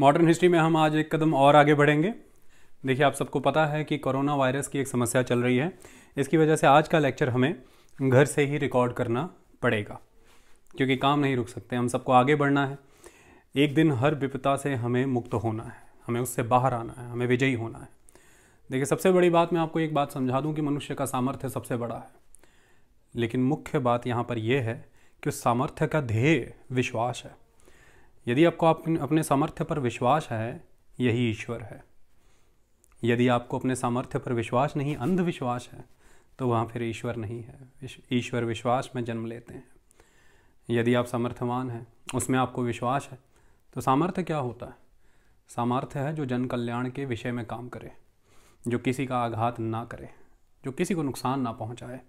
Modern history में हम आज एक कदम और आगे बढ़ेंगे देखिए आप सबको पता है कि कोरोना वायरस की एक समस्या चल रही है इसकी वजह से आज का लेक्चर हमें घर से ही रिकॉर्ड करना पड़ेगा क्योंकि काम नहीं रुक सकते हम सबको आगे बढ़ना है एक दिन हर विपदा से हमें मुक्त होना है हमें उससे बाहर आना है हमें विजयी होना है देखिए सबसे बड़ी बात मैं आपको एक बात समझा दूं कि मनुष्य का सामर्थ्य सबसे बड़ा है लेकिन मुख्य बात यहाँ पर यह है कि उस सामर्थ्य का ध्येय विश्वास है यदि आपको अपने सामर्थ्य पर विश्वास है यही ईश्वर है यदि आपको अपने सामर्थ्य पर विश्वास नहीं अंधविश्वास है तो वहाँ फिर ईश्वर नहीं है ईश्वर विश्वास में जन्म लेते हैं यदि आप सामर्थ्यवान हैं उसमें आपको विश्वास है तो सामर्थ्य क्या होता है सामर्थ्य है जो जन कल्याण के विषय में काम करे जो किसी का आघात ना करे जो किसी को नुकसान ना पहुंचाए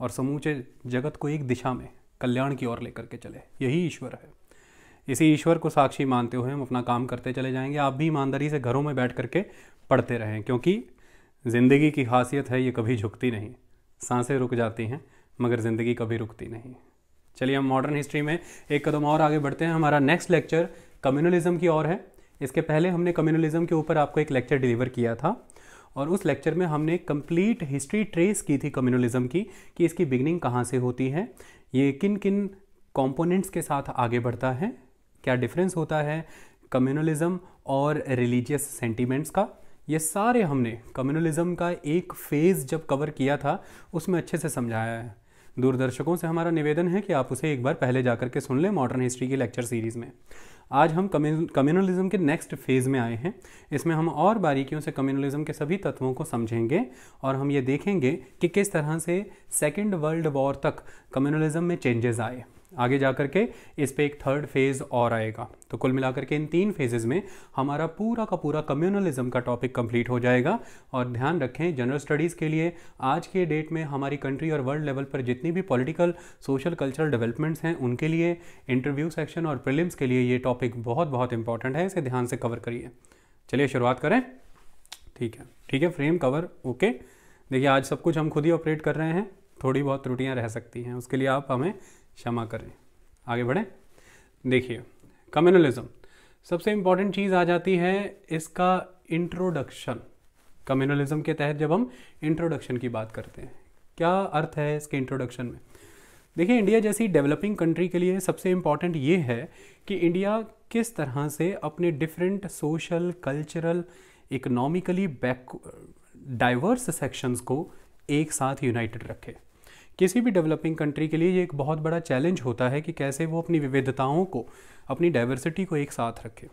और समूचे जगत को एक दिशा में कल्याण की ओर लेकर के चले यही ईश्वर है इसी ईश्वर को साक्षी मानते हुए हम अपना काम करते चले जाएंगे आप भी ईमानदारी से घरों में बैठ करके पढ़ते रहें क्योंकि ज़िंदगी की खासियत है ये कभी झुकती नहीं सांसें रुक जाती हैं मगर ज़िंदगी कभी रुकती नहीं चलिए हम मॉडर्न हिस्ट्री में एक कदम और आगे बढ़ते हैं हमारा नेक्स्ट लेक्चर कम्युनलिज्म की ओर है इसके पहले हमने कम्युनलिज्म के ऊपर आपको एक लेक्चर डिलीवर किया था और उस लेक्चर में हमने कंप्लीट हिस्ट्री ट्रेस की थी कम्युनलिज्म की कि इसकी बिगनिंग कहाँ से होती है ये किन किन कंपोनेंट्स के साथ आगे बढ़ता है क्या डिफरेंस होता है कम्युनलिज्म और रिलीजियस सेंटीमेंट्स का ये सारे हमने कम्युनलिज्म का एक फेज़ जब कवर किया था उसमें अच्छे से समझाया है दूरदर्शकों से हमारा निवेदन है कि आप उसे एक बार पहले जा के सुन लें मॉडर्न हिस्ट्री की लेक्चर सीरीज़ में आज हम कम्युनलिज्म के नेक्स्ट फेज़ में आए हैं इसमें हम और बारीकियों से कम्युनलिज्म के सभी तत्वों को समझेंगे और हम ये देखेंगे कि किस तरह से सेकेंड वर्ल्ड वॉर तक कम्युनलिज्म में चेंजेस आए आगे जा कर के इस पर एक थर्ड फेज़ और आएगा तो कुल मिलाकर के इन तीन फेजेज़ में हमारा पूरा का पूरा कम्युनलिज्म का टॉपिक कंप्लीट हो जाएगा और ध्यान रखें जनरल स्टडीज़ के लिए आज के डेट में हमारी कंट्री और वर्ल्ड लेवल पर जितनी भी पॉलिटिकल सोशल कल्चरल डेवलपमेंट्स हैं उनके लिए इंटरव्यू सेक्शन और प्रिलिम्स के लिए ये टॉपिक बहुत बहुत इंपॉर्टेंट है इसे ध्यान से कवर करिए चलिए शुरुआत करें ठीक है ठीक है फ्रेम कवर ओके देखिए आज सब कुछ हम खुद ही ऑपरेट कर रहे हैं थोड़ी बहुत त्रुटियाँ रह सकती हैं उसके लिए आप हमें क्षमा करें आगे बढ़ें देखिए कम्युनलिज्म सबसे इम्पॉर्टेंट चीज़ आ जाती है इसका इंट्रोडक्शन कम्युनलिज्म के तहत जब हम इंट्रोडक्शन की बात करते हैं क्या अर्थ है इसके इंट्रोडक्शन में देखिए इंडिया जैसी डेवलपिंग कंट्री के लिए सबसे इम्पॉर्टेंट ये है कि इंडिया किस तरह से अपने different social cultural economically back diverse sections को एक साथ यूनाइटेड रखे किसी भी डेवलपिंग कंट्री के लिए ये एक बहुत बड़ा चैलेंज होता है कि कैसे वो अपनी विविधताओं को अपनी डाइवर्सिटी को एक साथ रखें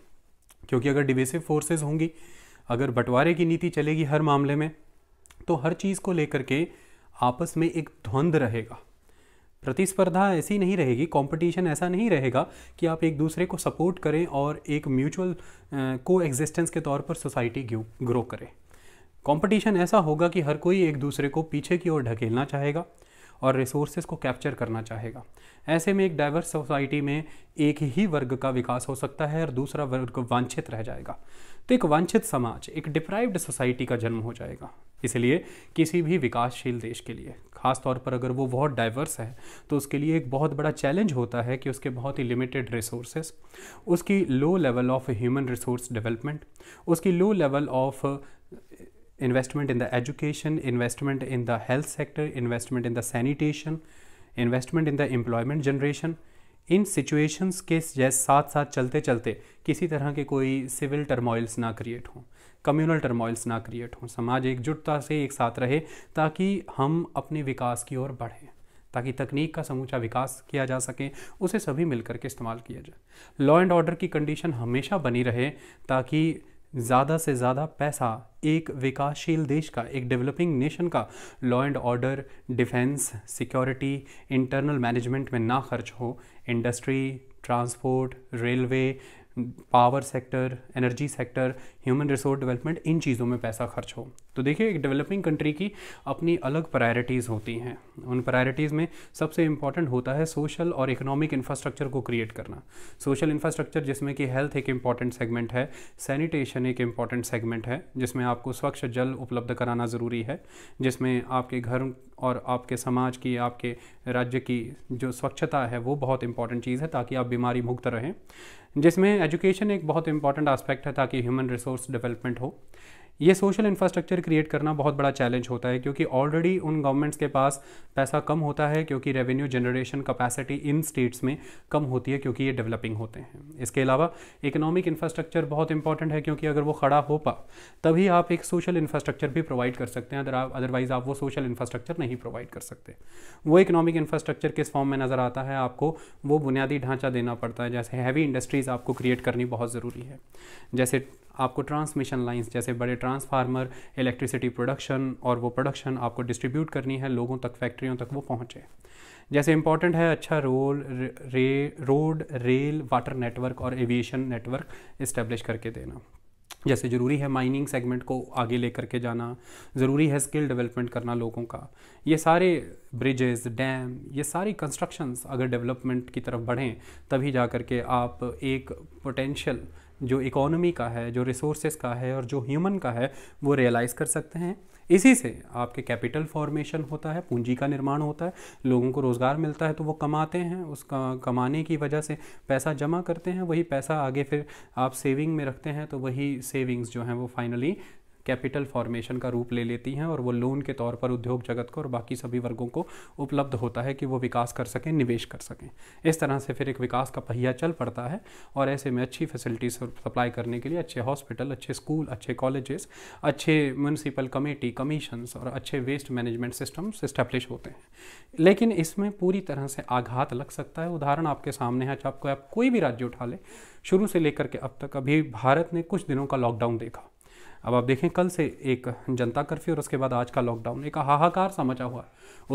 क्योंकि अगर डिवेसिव फोर्सेज होंगी अगर बंटवारे की नीति चलेगी हर मामले में तो हर चीज़ को लेकर के आपस में एक ध्वंद रहेगा प्रतिस्पर्धा ऐसी नहीं रहेगी कंपटीशन ऐसा नहीं रहेगा कि आप एक दूसरे को सपोर्ट करें और एक म्यूचुअल को एग्जिस्टेंस के तौर पर सोसाइटी ग्रो करें कंपटीशन ऐसा होगा कि हर कोई एक दूसरे को पीछे की ओर ढकेलना चाहेगा और रिसोर्सेज को कैप्चर करना चाहेगा ऐसे में एक डाइवर्स सोसाइटी में एक ही वर्ग का विकास हो सकता है और दूसरा वर्ग वांछित रह जाएगा तो एक वांछित समाज एक डिप्राइव्ड सोसाइटी का जन्म हो जाएगा इसलिए किसी भी विकासशील देश के लिए खास तौर पर अगर वो बहुत डाइवर्स है तो उसके लिए एक बहुत बड़ा चैलेंज होता है कि उसके बहुत ही लिमिटेड रिसोर्सेज उसकी low level of human resource development उसकी low level of investment in the education, investment in the health sector, investment in the sanitation, investment in the employment generation. इन सिचुएशंस के साथ साथ चलते चलते किसी तरह के कोई सिविल टर्मोइल्स ना क्रिएट हों कम्युनल टर्मोइल्स ना क्रिएट हों समाज एकजुटता से एक साथ रहे ताकि हम अपने विकास की ओर बढ़ें ताकि तकनीक का समूचा विकास किया जा सके उसे सभी मिलकर के इस्तेमाल किया जाए लॉ एंड ऑर्डर की कंडीशन हमेशा बनी रहे ताकि ज़्यादा से ज़्यादा पैसा एक विकासशील देश का एक डेवलपिंग नेशन का law and order defence security internal management में ना खर्च हो industry transport railway power sector energy sector human resource development इन चीज़ों में पैसा खर्च हो तो देखिए एक डेवलपिंग कंट्री की अपनी अलग प्रायोरिटीज़ होती हैं उन प्रायोरिटीज़ में सबसे इम्पॉर्टेंट होता है सोशल और इकोनॉमिक इंफ्रास्ट्रक्चर को क्रिएट करना सोशल इंफ्रास्ट्रक्चर जिसमें कि हेल्थ एक इम्पॉर्टेंट सेगमेंट है सैनिटेशन एक इम्पॉर्टेंट सेगमेंट है जिसमें आपको स्वच्छ जल उपलब्ध कराना ज़रूरी है जिसमें आपके घर और आपके समाज की आपके राज्य की जो स्वच्छता है वो बहुत इंपॉर्टेंट चीज़ है ताकि आप बीमारी मुक्त रहें जिसमें एजुकेशन एक बहुत इंपॉर्टेंट आस्पेक्ट है ताकि ह्यूमन रिसोर्स डेवलपमेंट हो ये सोशल इंफ्रास्ट्रक्चर क्रिएट करना बहुत बड़ा चैलेंज होता है क्योंकि ऑलरेडी उन गवर्नमेंट्स के पास पैसा कम होता है क्योंकि रेवेन्यू जनरेशन कैपेसिटी इन स्टेट्स में कम होती है क्योंकि ये डेवलपिंग होते हैं इसके अलावा इकोनॉमिक इंफ्रास्ट्रक्चर बहुत इंपॉर्टेंट है क्योंकि अगर वो खड़ा हो पा तभी आप एक सोशल इंफ्रास्ट्रक्चर भी प्रोवाइड कर सकते हैं अदरवाइज आप वो सोशल इंफ्रास्ट्रक्चर नहीं प्रोवाइड कर सकते वो इकोनॉमिक इंफ्रास्ट्रक्चर किस फॉर्म में नज़र आता है आपको वो बुनियादी ढांचा देना पड़ता है जैसे हैवी इंडस्ट्रीज़ आपको क्रिएट करनी बहुत ज़रूरी है जैसे आपको ट्रांसमिशन लाइंस जैसे बड़े ट्रांसफार्मर इलेक्ट्रिसिटी प्रोडक्शन और वो प्रोडक्शन आपको डिस्ट्रीब्यूट करनी है लोगों तक फैक्ट्रियों तक वो पहुँचे जैसे इंपॉर्टेंट है अच्छा रोल रे रोड रेल वाटर नेटवर्क और एविएशन नेटवर्क इस्टेब्लिश करके देना जैसे ज़रूरी है माइनिंग सेगमेंट को आगे ले करके जाना ज़रूरी है स्किल डेवलपमेंट करना लोगों का ये सारे ब्रिजेस डैम ये सारी कंस्ट्रक्शंस अगर डेवलपमेंट की तरफ बढ़ें तभी जा करके आप एक पोटेंशियल जो इकोनॉमी का है जो रिसोर्सेज का है और जो ह्यूमन का है वो रियलाइज़ कर सकते हैं इसी से आपके कैपिटल फॉर्मेशन होता है पूंजी का निर्माण होता है लोगों को रोज़गार मिलता है तो वो कमाते हैं उसका कमाने की वजह से पैसा जमा करते हैं वही पैसा आगे फिर आप सेविंग में रखते हैं तो वही सेविंग्स जो हैं वो फाइनली कैपिटल फॉर्मेशन का रूप ले लेती हैं और वो लोन के तौर पर उद्योग जगत को और बाकी सभी वर्गों को उपलब्ध होता है कि वो विकास कर सकें निवेश कर सकें इस तरह से फिर एक विकास का पहिया चल पड़ता है और ऐसे में अच्छी फैसिलिटीज सप्लाई करने के लिए अच्छे हॉस्पिटल अच्छे स्कूल अच्छे कॉलेजेस अच्छे म्यूनसिपल कमेटी कमीशंस और अच्छे वेस्ट मैनेजमेंट सिस्टम्स इस्टेब्लिश होते हैं लेकिन इसमें पूरी तरह से आघात लग सकता है उदाहरण आपके सामने है आपको आप कोई भी राज्य उठा ले शुरू से लेकर के अब तक अभी भारत ने कुछ दिनों का लॉकडाउन देखा अब आप देखें कल से एक जनता कर्फ्यू और उसके बाद आज का लॉकडाउन एक हाहाकार सा मचा हुआ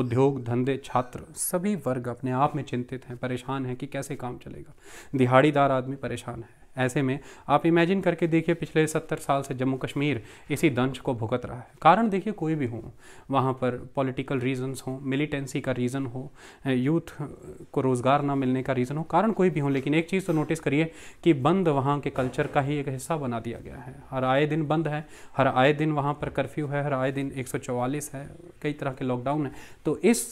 उद्योग धंधे छात्र सभी वर्ग अपने आप में चिंतित हैं परेशान हैं कि कैसे काम चलेगा दिहाड़ीदार आदमी परेशान है ऐसे में आप इमेजिन करके देखिए पिछले सत्तर साल से जम्मू कश्मीर इसी दंश को भुगत रहा है कारण देखिए कोई भी हो वहाँ पर पॉलिटिकल रीजंस हों मिलिटेंसी का रीज़न हो यूथ को रोज़गार ना मिलने का रीज़न हो कारण कोई भी हो लेकिन एक चीज़ तो नोटिस करिए कि बंद वहाँ के कल्चर का ही एक हिस्सा बना दिया गया है हर आए दिन बंद है हर आए दिन वहाँ पर कर्फ्यू है हर आए दिन एक है कई तरह के लॉकडाउन है तो इस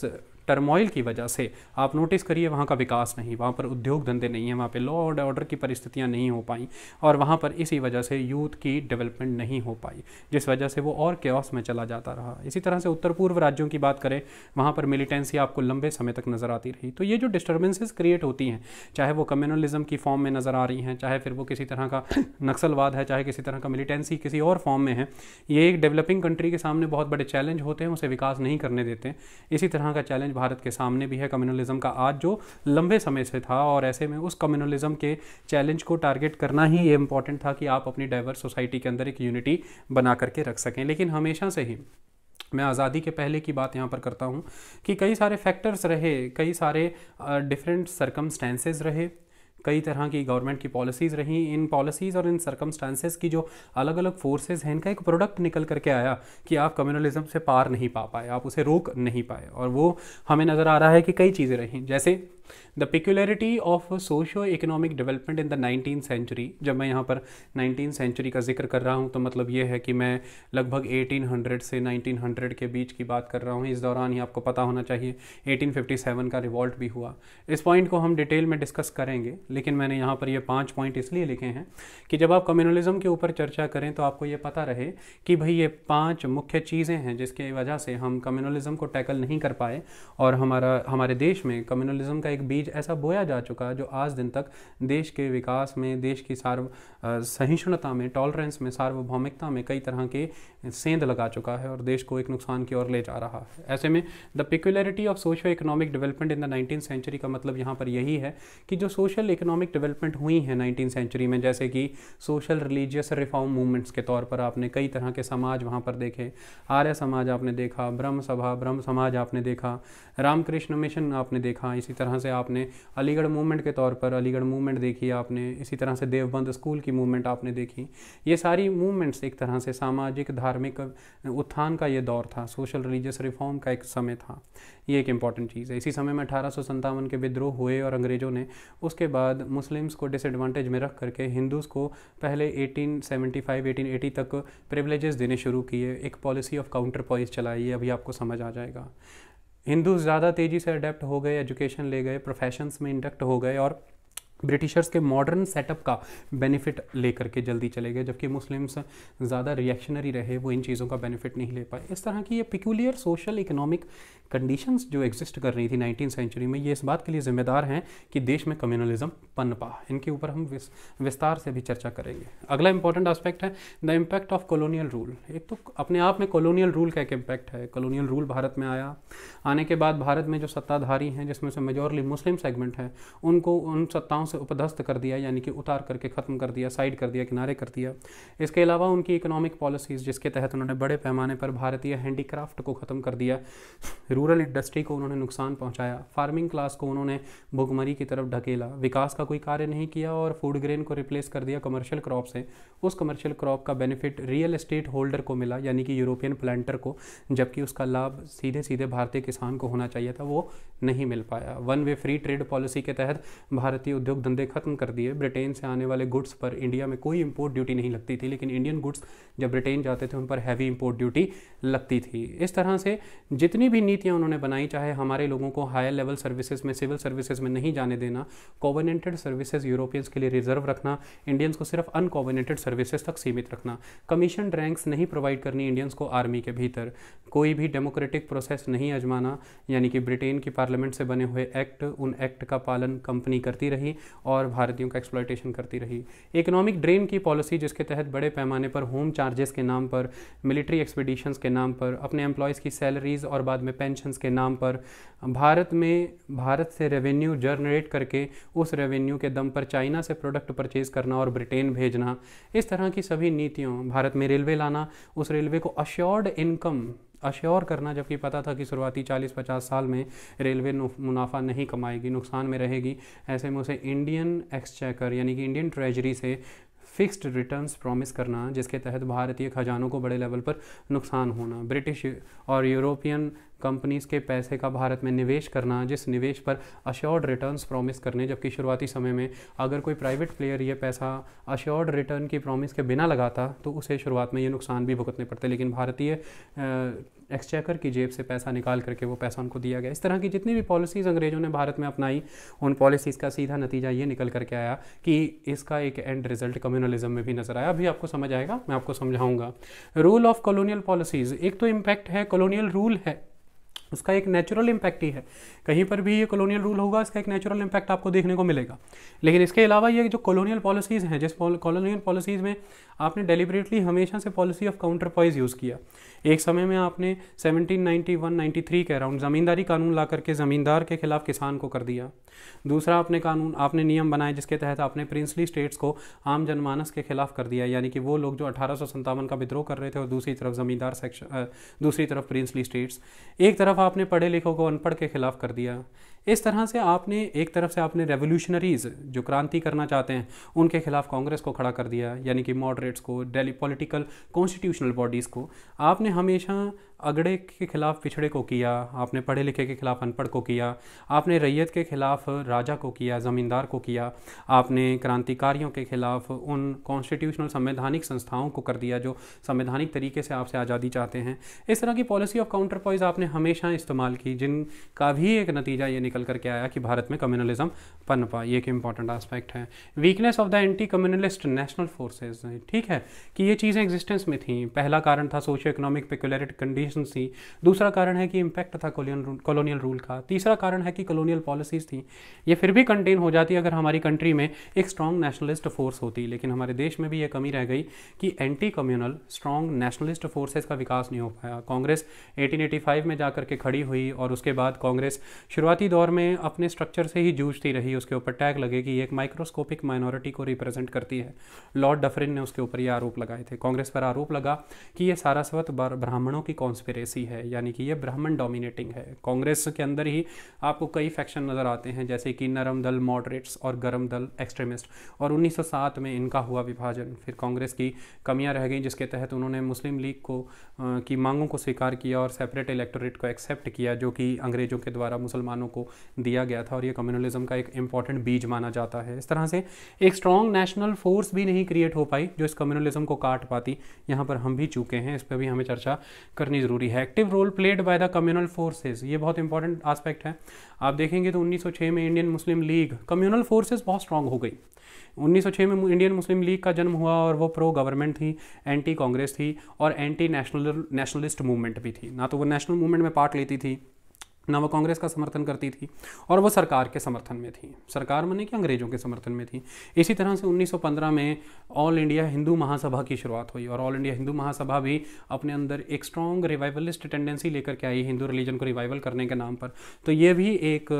टर्मोइल की वजह से आप नोटिस करिए वहाँ का विकास नहीं वहाँ पर उद्योग धंधे नहीं हैं वहाँ पर लॉ और ऑर्डर की परिस्थितियाँ नहीं हो पाई और वहाँ पर इसी वजह से यूथ की डेवलपमेंट नहीं हो पाई जिस वजह से वो और क्योस में चला जाता रहा इसी तरह से उत्तर पूर्व राज्यों की बात करें वहाँ पर मिलिटेंसी आपको लंबे समय तक नज़र आती रही तो ये जो डिस्टर्बेंसेज क्रिएट होती हैं चाहे वो कम्युनलिज्म की फॉर्म में नज़र आ रही हैं चाहे फिर वो किसी तरह का नक्सलवाद है चाहे किसी तरह का मिलिटेंसी किसी और फॉर्म में है ये एक डेवलपिंग कंट्री के सामने बहुत बड़े चैलेंज होते हैं उसे विकास नहीं करने देते इसी तरह का चैलेंज चैलेंज भारत के सामने भी है कम्युनलिज्म का आज जो लंबे समय से था और ऐसे में उस कम्युनलिज्म के चैलेंज को टारगेट करना ही ये इंपॉर्टेंट था कि आप अपनी डाइवर्स सोसाइटी के अंदर एक यूनिटी बना करके रख सकें लेकिन हमेशा से ही मैं आज़ादी के पहले की बात यहाँ पर करता हूँ कि कई सारे फैक्टर्स रहे कई सारे डिफरेंट सर्कमस्टेंसेज रहे कई तरह की गवर्नमेंट की पॉलिसीज़ रहीं इन पॉलिसीज़ और इन सरकमस्टांसेस की जो अलग अलग फोर्सेज हैं इनका एक प्रोडक्ट निकल करके आया कि आप कम्युनलिज्म से पार नहीं पा पाए आप उसे रोक नहीं पाए और वो हमें नज़र आ रहा है कि कई चीज़ें रहीं जैसे the peculiarity of socio economic development in the nineteen century जब मैं यहाँ पर नाइनटीन सेंचुरी का जिक्र कर रहा हूँ तो मतलब ये है कि मैं लगभग एटीन हंड्रेड से नाइनटीन हंड्रेड के बीच की बात कर रहा हूँ इस दौरान ही आपको पता होना चाहिए एटीन फिफ्टी सेवन का रिवॉल्ट भी हुआ इस पॉइंट को हम डिटेल में डिस्कस करेंगे लेकिन मैंने यहाँ पर ये पाँच पॉइंट इसलिए लिखे हैं कि जब आप कम्युनलिज्म के ऊपर चर्चा करें तो आपको ये पता रहे कि भाई ये पाँच मुख्य चीज़ें हैं जिसकी वजह से हम कम्युनलिज्म को टैकल नहीं कर पाए और हमारा हमारे देश में कम्युनलिज्म का एक बीज ऐसा बोया जा चुका है जो आज दिन तक देश के विकास में देश की सार्व सहिष्णुता में टॉलरेंस में सार्वभौमिकता में कई तरह के सेंध लगा चुका है और देश को एक नुकसान की ओर ले जा रहा है ऐसे में the peculiarity of social economic development in the nineteen century का मतलब यहाँ पर यही है कि जो सोशल इकोनॉमिक डेवलपमेंट हुई है नाइनटीन सेंचुरी में जैसे कि सोशल रिलीजियस रिफॉर्म मूवमेंट्स के तौर पर आपने कई तरह के समाज वहाँ पर देखे आर्य समाज आपने देखा ब्रह्म सभा ब्रह्म समाज आपने देखा रामकृष्ण मिशन आपने देखा इसी तरह से आपने अलीगढ़ मूवमेंट के तौर पर अलीगढ़ मूवमेंट देखी आपने इसी तरह से देवबंद स्कूल की मूवमेंट आपने देखी ये सारी मूवमेंट्स एक तरह से सामाजिक धार्मिक उत्थान का ये दौर था सोशल रिलीजियस रिफॉर्म का एक समय था ये एक इंपॉर्टेंट चीज़ है इसी समय में अठारह के विद्रोह हुए और अंग्रेज़ों ने उसके बाद मुस्लिम्स को डिसएडवांटेज में रख करके हिंदूज़ को पहले 1875 1880 तक प्रिवलेजेस देने शुरू किए एक पॉलिसी ऑफ काउंटर पॉइस चलाई है अभी आपको समझ आ जाएगा हिंदू ज़्यादा तेज़ी से अडेप्ट हो गए एजुकेशन ले गए प्रोफेशंस में इंडक्ट हो गए और ब्रिटिशर्स के मॉडर्न सेटअप का बेनिफिट लेकर के जल्दी चले गए जबकि मुस्लिम्स ज़्यादा रिएक्शनरी रहे वो इन चीज़ों का बेनिफिट नहीं ले पाए इस तरह की ये पिक्यूलियर सोशल इकोनॉमिक कंडीशंस जो एग्जिस्ट कर रही थी नाइनटीन सेंचुरी में ये इस बात के लिए जिम्मेदार हैं कि देश में कम्युनलिज्म पनपा इनके ऊपर हम विस, विस्तार से भी चर्चा करेंगे अगला इंपॉर्टेंट आस्पेक्ट है the impact of colonial rule एक तो अपने आप में कॉलोनियल रूल का एक इम्पैक्ट है कॉलोनियल रूल भारत में आया आने के बाद भारत में जो सत्ताधारी हैं जिसमें से मेजोरली मुस्लिम सेगमेंट हैं उनको उन सत्ताओं से उपदस्थ कर दिया यानी कि उतार करके ख़त्म कर दिया साइड कर दिया किनारे कर दिया इसके अलावा उनकी इकोनॉमिक पॉलिसीज़ जिसके तहत उन्होंने बड़े पैमाने पर भारतीय हैंडीक्राफ्ट को ख़त्म कर दिया रूरल इंडस्ट्री को उन्होंने नुकसान पहुँचाया फार्मिंग क्लास को उन्होंने भुखमरी की तरफ ढकेला विकास का कोई कार्य नहीं किया और फूड ग्रेन को रिप्लेस कर दिया कमर्शियल क्रॉप से उस कमर्शियल क्रॉप का बेनिफिट रियल एस्टेट होल्डर को मिला यानी कि यूरोपियन प्लान्टर को जबकि उसका लाभ सीधे सीधे भारतीय किसान को होना चाहिए था वो नहीं मिल पाया one way free trade policy के तहत भारतीय उद्योग धंधे खत्म कर दिए ब्रिटेन से आने वाले गुड्स पर इंडिया में कोई इम्पोर्ट ड्यूटी नहीं लगती थी लेकिन इंडियन गुड्स जब ब्रिटेन जाते थे उन पर हैवी इम्पोर्ट ड्यूटी लगती थी इस तरह से जितनी भी नीतियाँ उन्होंने बनाई चाहे हमारे लोगों को हायर लेवल सर्विसेज में सिविल सर्विसेज में नहीं जाने देना कोवनेटेड सर्विसेज यूरोपियंस के लिए रिजर्व रखना इंडियंस को सिर्फ अनकोवनेटेड सर्विसेज तक सीमित रखना कमीशन रैंक्स नहीं प्रोवाइड करनी इंडियंस को आर्मी के भीतर कोई भी डेमोक्रेटिक प्रोसेस नहीं अजमाना यानी कि ब्रिटेन की पार्लियामेंट से बने हुए एक्ट उन एक्ट का पालन कंपनी करती रही और भारतीयों का एक्सप्लाइटेशन करती रही इकोनॉमिक ड्रेन की पॉलिसी जिसके तहत बड़े पैमाने पर होम चार्जेस के नाम पर मिलिट्री एक्सपीडिशंस के नाम पर अपने एम्प्लॉयज़ की सैलरीज और बाद में पेंशनस के नाम पर भारत में भारत से रेवेन्यू जनरेट करके उस रेवेन्यू के दम पर चाइना से प्रोडक्ट परचेज करना और ब्रिटेन भेजना इस तरह की सभी नीतियों भारत में रेलवे लाना उस रेलवे को अश्योर्ड इनकम अश्योर करना जबकि पता था कि शुरुआती 40-50 साल में रेलवे मुनाफा नहीं कमाएगी नुकसान में रहेगी ऐसे में उसे इंडियन एक्सचेकर यानी कि इंडियन ट्रेजरी से फिक्स्ड रिटर्न्स प्रॉमिस करना जिसके तहत भारतीय खजानों को बड़े लेवल पर नुकसान होना ब्रिटिश और यूरोपियन कंपनीज़ के पैसे का भारत में निवेश करना जिस निवेश पर अश्योर्ड रिटर्न प्रॉमिस करने जबकि शुरुआती समय में अगर कोई प्राइवेट प्लेयर ये पैसा अश्योर्ड रिटर्न की प्रॉमिस के बिना लगाता तो उसे शुरुआत में ये नुकसान भी भुगतने पड़ते लेकिन भारतीय एक्सचेकर की जेब से पैसा निकाल करके वो पैसा उनको दिया गया इस तरह की जितनी भी पॉलिसीज़ अंग्रेज़ों ने भारत में अपनाई उन पॉलिसीज़ का सीधा नतीजा ये निकल करके आया कि इसका एक एंड रिजल्ट कम्युनलिज्म में भी नज़र आया अभी आपको समझ आएगा मैं आपको समझाऊंगा रूल ऑफ कॉलोनियल पॉलिसीज़ एक तो इम्पैक्ट है कॉलोनियल रूल है उसका एक नेचुरल इम्पैक्ट ही है कहीं पर भी ये कॉलोनियल रूल होगा इसका एक नेचुरल इम्पैक्ट आपको देखने को मिलेगा लेकिन इसके अलावा ये जो कॉलोनियल पॉलिसीज़ हैं जिस कॉलोनियल पॉलिसीज़ में आपने डेलीबरेटली हमेशा से policy of counterpoise use किया एक समय में आपने 1791 93 के अराउंड ज़मींदारी कानून ला करके ज़मींदार के खिलाफ किसान को कर दिया दूसरा आपने कानून आपने नियम बनाए जिसके तहत आपने प्रिंसली स्टेट्स को आम जनमानस के खिलाफ कर दिया यानी कि वो लोग जो अठारह का विद्रोह कर रहे थे और दूसरी तरफ ज़मींदार सेक्शन दूसरी तरफ प्रिंसली स्टेट्स एक तरफ दफ़ा आपने पढ़े लिखों को अनपढ़ के खिलाफ कर दिया इस तरह से आपने एक तरफ से आपने रेवोल्यूशनरीज़ जो क्रांति करना चाहते हैं उनके खिलाफ कांग्रेस को खड़ा कर दिया यानी कि मॉडरेट्स को डेली पॉलिटिकल कॉन्स्टिट्यूशनल बॉडीज़ को आपने हमेशा अगड़े के खिलाफ पिछड़े को किया आपने पढ़े लिखे के खिलाफ अनपढ़ को किया आपने रैयत के खिलाफ राजा को किया ज़मींदार को किया आपने क्रांतिकारियों के खिलाफ उन कॉन्स्टिट्यूशनल संवैधानिक संस्थाओं को कर दिया जो संवैधानिक तरीके से आपसे आज़ादी चाहते हैं इस तरह की पॉलिसी ऑफ काउंटर पॉइज आपने हमेशा इस्तेमाल की जिनका भी एक नतीजा ये निकल करके आया कि भारत में कम्युनलिज्म पनपा ये एक इंपॉर्टेंट आस्पेक्ट है weakness of the anti communalist national forces ठीक है कि ये चीज़ें एग्जिस्टेंस में थी पहला कारण था socio economic peculiarity condition condition थी दूसरा कारण है कि इम्पैक्ट था कॉलोनियल रूल का तीसरा कारण है कि कॉलोनियल पॉलिसीज़ थी ये फिर भी कंटेन हो जाती अगर हमारी कंट्री में एक स्ट्रॉन्ग नेशनलिस्ट फोर्स होती लेकिन हमारे देश में भी ये कमी रह गई कि anti communal strong nationalist forces का विकास नहीं हो पाया कांग्रेस 1885 में जा करके खड़ी हुई और उसके बाद कांग्रेस शुरुआती दौर में अपने स्ट्रक्चर से ही जूझती रही उसके ऊपर टैग लगे कि एक माइक्रोस्कोपिक माइनॉरिटी को रिप्रेजेंट करती है लॉर्ड डफरिन ने उसके ऊपर ये आरोप लगाए थे कांग्रेस पर आरोप लगा कि ये सारास्वत ब्राह्मणों की कॉन्स कॉन्स्पेरेसी है यानी कि ये ब्राह्मण डोमिनेटिंग है कांग्रेस के अंदर ही आपको कई फैक्शन नज़र आते हैं जैसे कि नरम दल मॉडरेट्स और गर्म दल एक्सट्रीमिस्ट और 1907 में इनका हुआ विभाजन फिर कांग्रेस की कमियां रह गई जिसके तहत उन्होंने मुस्लिम लीग को आ, की मांगों को स्वीकार किया और सेपरेट इलेक्टोरेट को एक्सेप्ट किया जो कि अंग्रेज़ों के द्वारा मुसलमानों को दिया गया था और ये कम्युनलिज्म का एक इंपॉर्टेंट बीज माना जाता है इस तरह से एक स्ट्रॉन्ग नेशनल फोर्स भी नहीं क्रिएट हो पाई जो इस कम्युनलिज्म को काट पाती यहाँ पर हम भी चूके हैं इस पर भी हमें चर्चा करनी ज़रूरी है active role played by the communal forces ये बहुत इंपॉर्टेंट एस्पेक्ट है आप देखेंगे तो 1906 में Indian Muslim League communal forces बहुत स्ट्रांग हो गई 1906 में इंडियन मुस्लिम लीग का जन्म हुआ और वो प्रो गवर्नमेंट थी एंटी कांग्रेस थी और एंटी नेशनल नेशनलिस्ट मूवमेंट भी थी ना तो वो नेशनल मूवमेंट में पार्ट लेती थी ना वो कांग्रेस का समर्थन करती थी और वो सरकार के समर्थन में थी सरकार मने कि अंग्रेज़ों के समर्थन में थी इसी तरह से 1915 में ऑल इंडिया हिंदू महासभा की शुरुआत हुई और ऑल इंडिया हिंदू महासभा भी अपने अंदर एक स्ट्रॉन्ग रिवाइवलिस्ट टेंडेंसी लेकर के आई हिंदू रिलीजन को रिवाइवल करने के नाम पर तो ये भी एक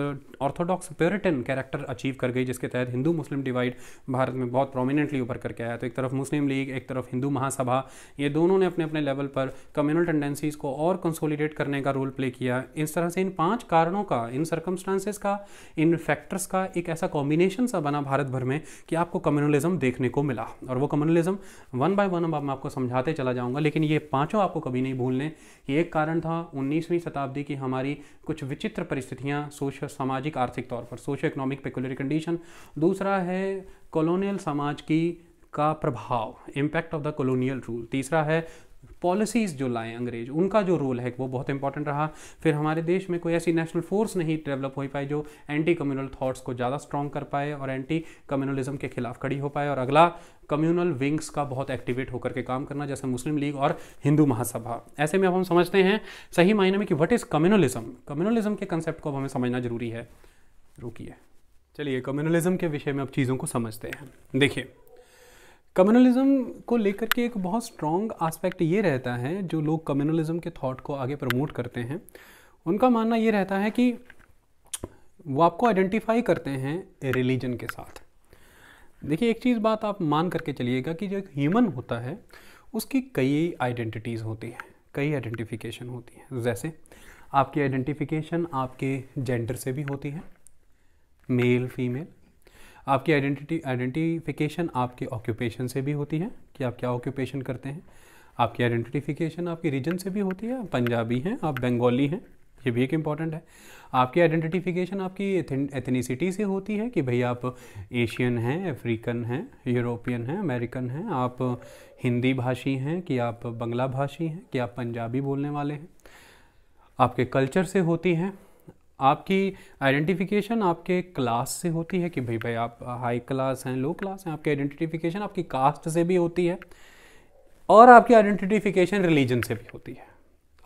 ऑर्थोडॉक्स प्योरिटन कैरेक्टर अचीव कर गई जिसके तहत हिंदू मुस्लिम डिवाइड भारत में बहुत प्रोमिनेंटली उभर करके आया तो एक तरफ मुस्लिम लीग एक तरफ हिंदू महासभा ये दोनों ने अपने अपने लेवल पर कम्युनल टेंडेंसीज़ को और कंसोलिडेट करने का रोल प्ले किया इस तरह से इन पांच कारणों का इन सर्कमस्टांसेस का इन फैक्टर्स का एक ऐसा कॉम्बिनेशन सा बना भारत भर में कि आपको कम्युनलिज्म देखने को मिला और वो कम्युनलिज्म वन बाय वन अब मैं आपको समझाते चला जाऊंगा लेकिन ये पांचों आपको कभी नहीं भूलने कि एक कारण था उन्नीसवीं शताब्दी की हमारी कुछ विचित्र परिस्थितियाँ सोशल सामाजिक आर्थिक तौर पर सोशो इकोनॉमिक पेकुलर कंडीशन दूसरा है कॉलोनियल समाज की का प्रभाव impact of the colonial rule तीसरा है पॉलिसीज़ जो लाए अंग्रेज उनका जो रोल है वो बहुत इंपॉर्टेंट रहा फिर हमारे देश में कोई ऐसी नेशनल फोर्स नहीं डेवलप हो पाई जो एंटी कम्युनल थॉट्स को ज़्यादा स्ट्रॉन्ग कर पाए और एंटी कम्युनलिज्म के खिलाफ खड़ी हो पाए और अगला कम्युनल विंग्स का बहुत एक्टिवेट होकर के काम करना जैसे मुस्लिम लीग और हिंदू महासभा ऐसे में अब हम समझते हैं सही मायने में कि व्हाट इज़ कम्युनलिज्म कम्युनलिज्म के कंसेप्ट को अब हमें समझना ज़रूरी है रुकिए चलिए कम्युनलिज्म के विषय में अब चीज़ों को समझते हैं देखिए कम्युनलिज्म को लेकर के एक बहुत स्ट्रॉन्ग आस्पेक्ट ये रहता है जो लोग कम्युनलिज्म के थॉट को आगे प्रमोट करते हैं उनका मानना ये रहता है कि वो आपको आइडेंटिफाई करते हैं रिलीजन के साथ देखिए एक चीज़ बात आप मान करके चलिएगा कि जो एक ह्यूमन होता है उसकी कई आइडेंटिटीज़ होती हैं कई आइडेंटिफिकेशन होती हैं जैसे आपकी आइडेंटिफिकेशन आपके जेंडर से भी होती है मेल फीमेल आपकी आइडेंटिटी आइडेंटिफिकेशन आपके ऑक्यूपेशन से भी होती है कि आप क्या ऑक्यूपेशन करते हैं आपकी आइडेंटिफिकेशन आपकी रीजन से भी होती है आप पंजाबी हैं आप बंगाली हैं ये भी एक इम्पॉर्टेंट है आपकी आइडेंटिफिकेशन आपकी एथनीसिटी से होती है कि भाई आप एशियन हैं अफ्रीकन हैं यूरोपियन हैं अमेरिकन हैं आप हिंदी भाषी हैं कि आप बंगला भाषी हैं कि आप पंजाबी बोलने वाले हैं आपके कल्चर से होती हैं आपकी आइडेंटिफिकेशन आपके क्लास से होती है कि भाई भाई आप हाई क्लास हैं लो क्लास हैं आपकी आइडेंटिफिकेशन आपकी कास्ट से भी होती है और आपकी आइडेंटिफिकेशन रिलीजन से भी होती है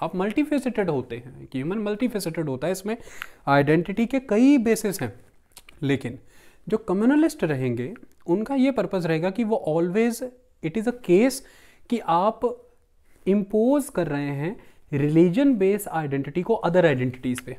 आप मल्टीफेसिटेड होते हैं कि ह्यूमन मल्टीफेसिटेड होता है इसमें आइडेंटिटी के कई बेसिस हैं लेकिन जो कम्युनलिस्ट रहेंगे उनका ये पर्पज़ रहेगा कि वो always it is a case कि आप इम्पोज कर रहे हैं रिलीजन बेस्ड आइडेंटिटी को अदर आइडेंटिटीज़ पे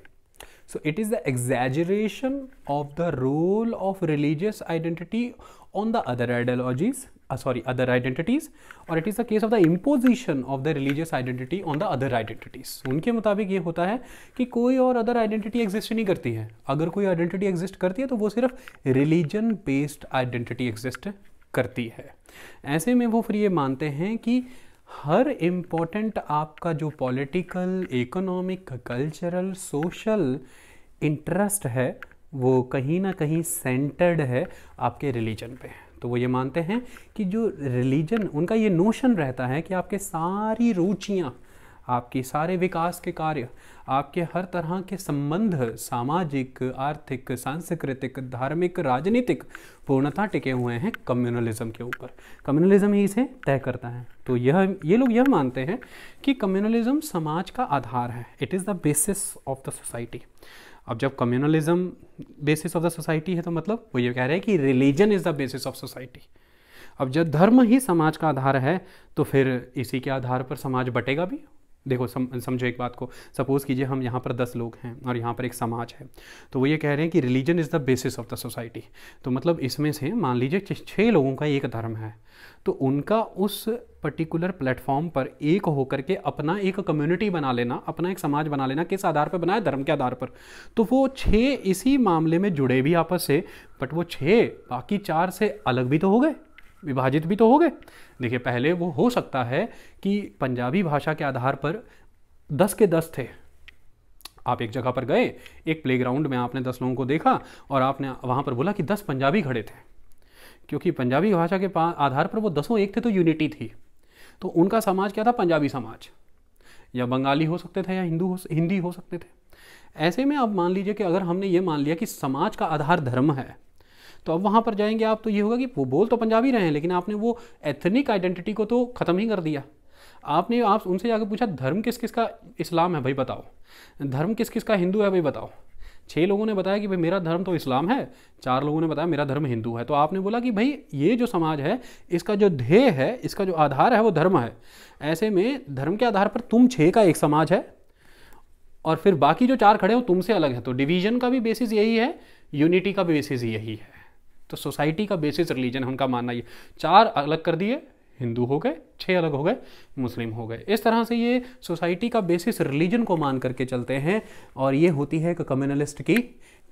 So it is the exaggeration of the role of religious identity on the other ideologies, uh, sorry, other identities, और it is the case of the imposition of the religious identity on the other identities. उनके मुताबिक ये होता है कि कोई और other identity exist नहीं करती है अगर कोई identity exist करती है तो वो सिर्फ religion based identity exist करती है ऐसे में वो फिर ये मानते हैं कि हर इम्पोर्टेंट आपका जो political economic cultural social interest है वो कहीं ना कहीं सेंटर्ड है आपके रिलीजन पे तो वो ये मानते हैं कि जो रिलीजन उनका ये नोशन रहता है कि आपके सारी रुचियाँ आपकी सारे विकास के कार्य आपके हर तरह के संबंध सामाजिक आर्थिक सांस्कृतिक धार्मिक राजनीतिक पूर्णता टिके हुए हैं कम्युनलिज्म के ऊपर कम्युनलिज्म ही इसे तय करता है तो यह ये लोग यह मानते हैं कि कम्युनलिज्म समाज का आधार है it is the basis of the society अब जब communalism basis of the society है तो मतलब वो ये कह रहे हैं कि religion is the basis of society अब जब धर्म ही समाज का आधार है तो फिर इसी के आधार पर समाज बटेगा भी देखो सम समझो एक बात को सपोज़ कीजिए हम यहाँ पर दस लोग हैं और यहाँ पर एक समाज है तो वो ये कह रहे हैं कि religion is the basis of the society तो मतलब इसमें से मान लीजिए छः लोगों का एक धर्म है तो उनका उस पर्टिकुलर प्लेटफॉर्म पर एक होकर के अपना एक कम्युनिटी बना लेना अपना एक समाज बना लेना किस आधार पर बनाए धर्म के आधार पर तो वो छः इसी मामले में जुड़े भी आपस से बट वो छः बाकी चार से अलग भी तो हो गए विभाजित भी तो हो गए देखिए पहले वो हो सकता है कि पंजाबी भाषा के आधार पर दस के दस थे आप एक जगह पर गए एक प्लेग्राउंड में आपने दस लोगों को देखा और आपने वहाँ पर बोला कि दस पंजाबी खड़े थे क्योंकि पंजाबी भाषा के आधार पर वो दसों एक थे तो यूनिटी थी तो उनका समाज क्या था पंजाबी समाज या बंगाली हो सकते थे या हिंदू हो हिंदी हो सकते थे ऐसे में आप मान लीजिए कि अगर हमने ये मान लिया कि समाज का आधार धर्म है तो अब वहाँ पर जाएंगे आप तो ये होगा कि वो बोल तो पंजाबी रहे हैं लेकिन आपने वो एथनिक आइडेंटिटी को तो ख़त्म ही कर दिया आपने आप उनसे जाकर पूछा धर्म किस किस का इस्लाम है भाई बताओ धर्म किस किस का हिंदू है भाई बताओ छः लोगों ने बताया कि भाई मेरा धर्म तो इस्लाम है चार लोगों ने बताया मेरा धर्म हिंदू है तो आपने बोला कि भाई ये जो समाज है इसका जो ध्येय है इसका जो आधार है वो धर्म है ऐसे में धर्म के आधार पर तुम छः का एक समाज है और फिर बाकी जो चार खड़े हो तुमसे अलग है तो डिवीजन का भी बेसिस यही है यूनिटी का भी बेसिस यही है तो सोसाइटी का बेसिस रिलीजन है उनका मानना ये चार अलग कर दिए हिंदू हो गए छः अलग हो गए मुस्लिम हो गए इस तरह से ये सोसाइटी का बेसिस रिलीजन को मान करके चलते हैं और ये होती है एक कम्युनलिस्ट की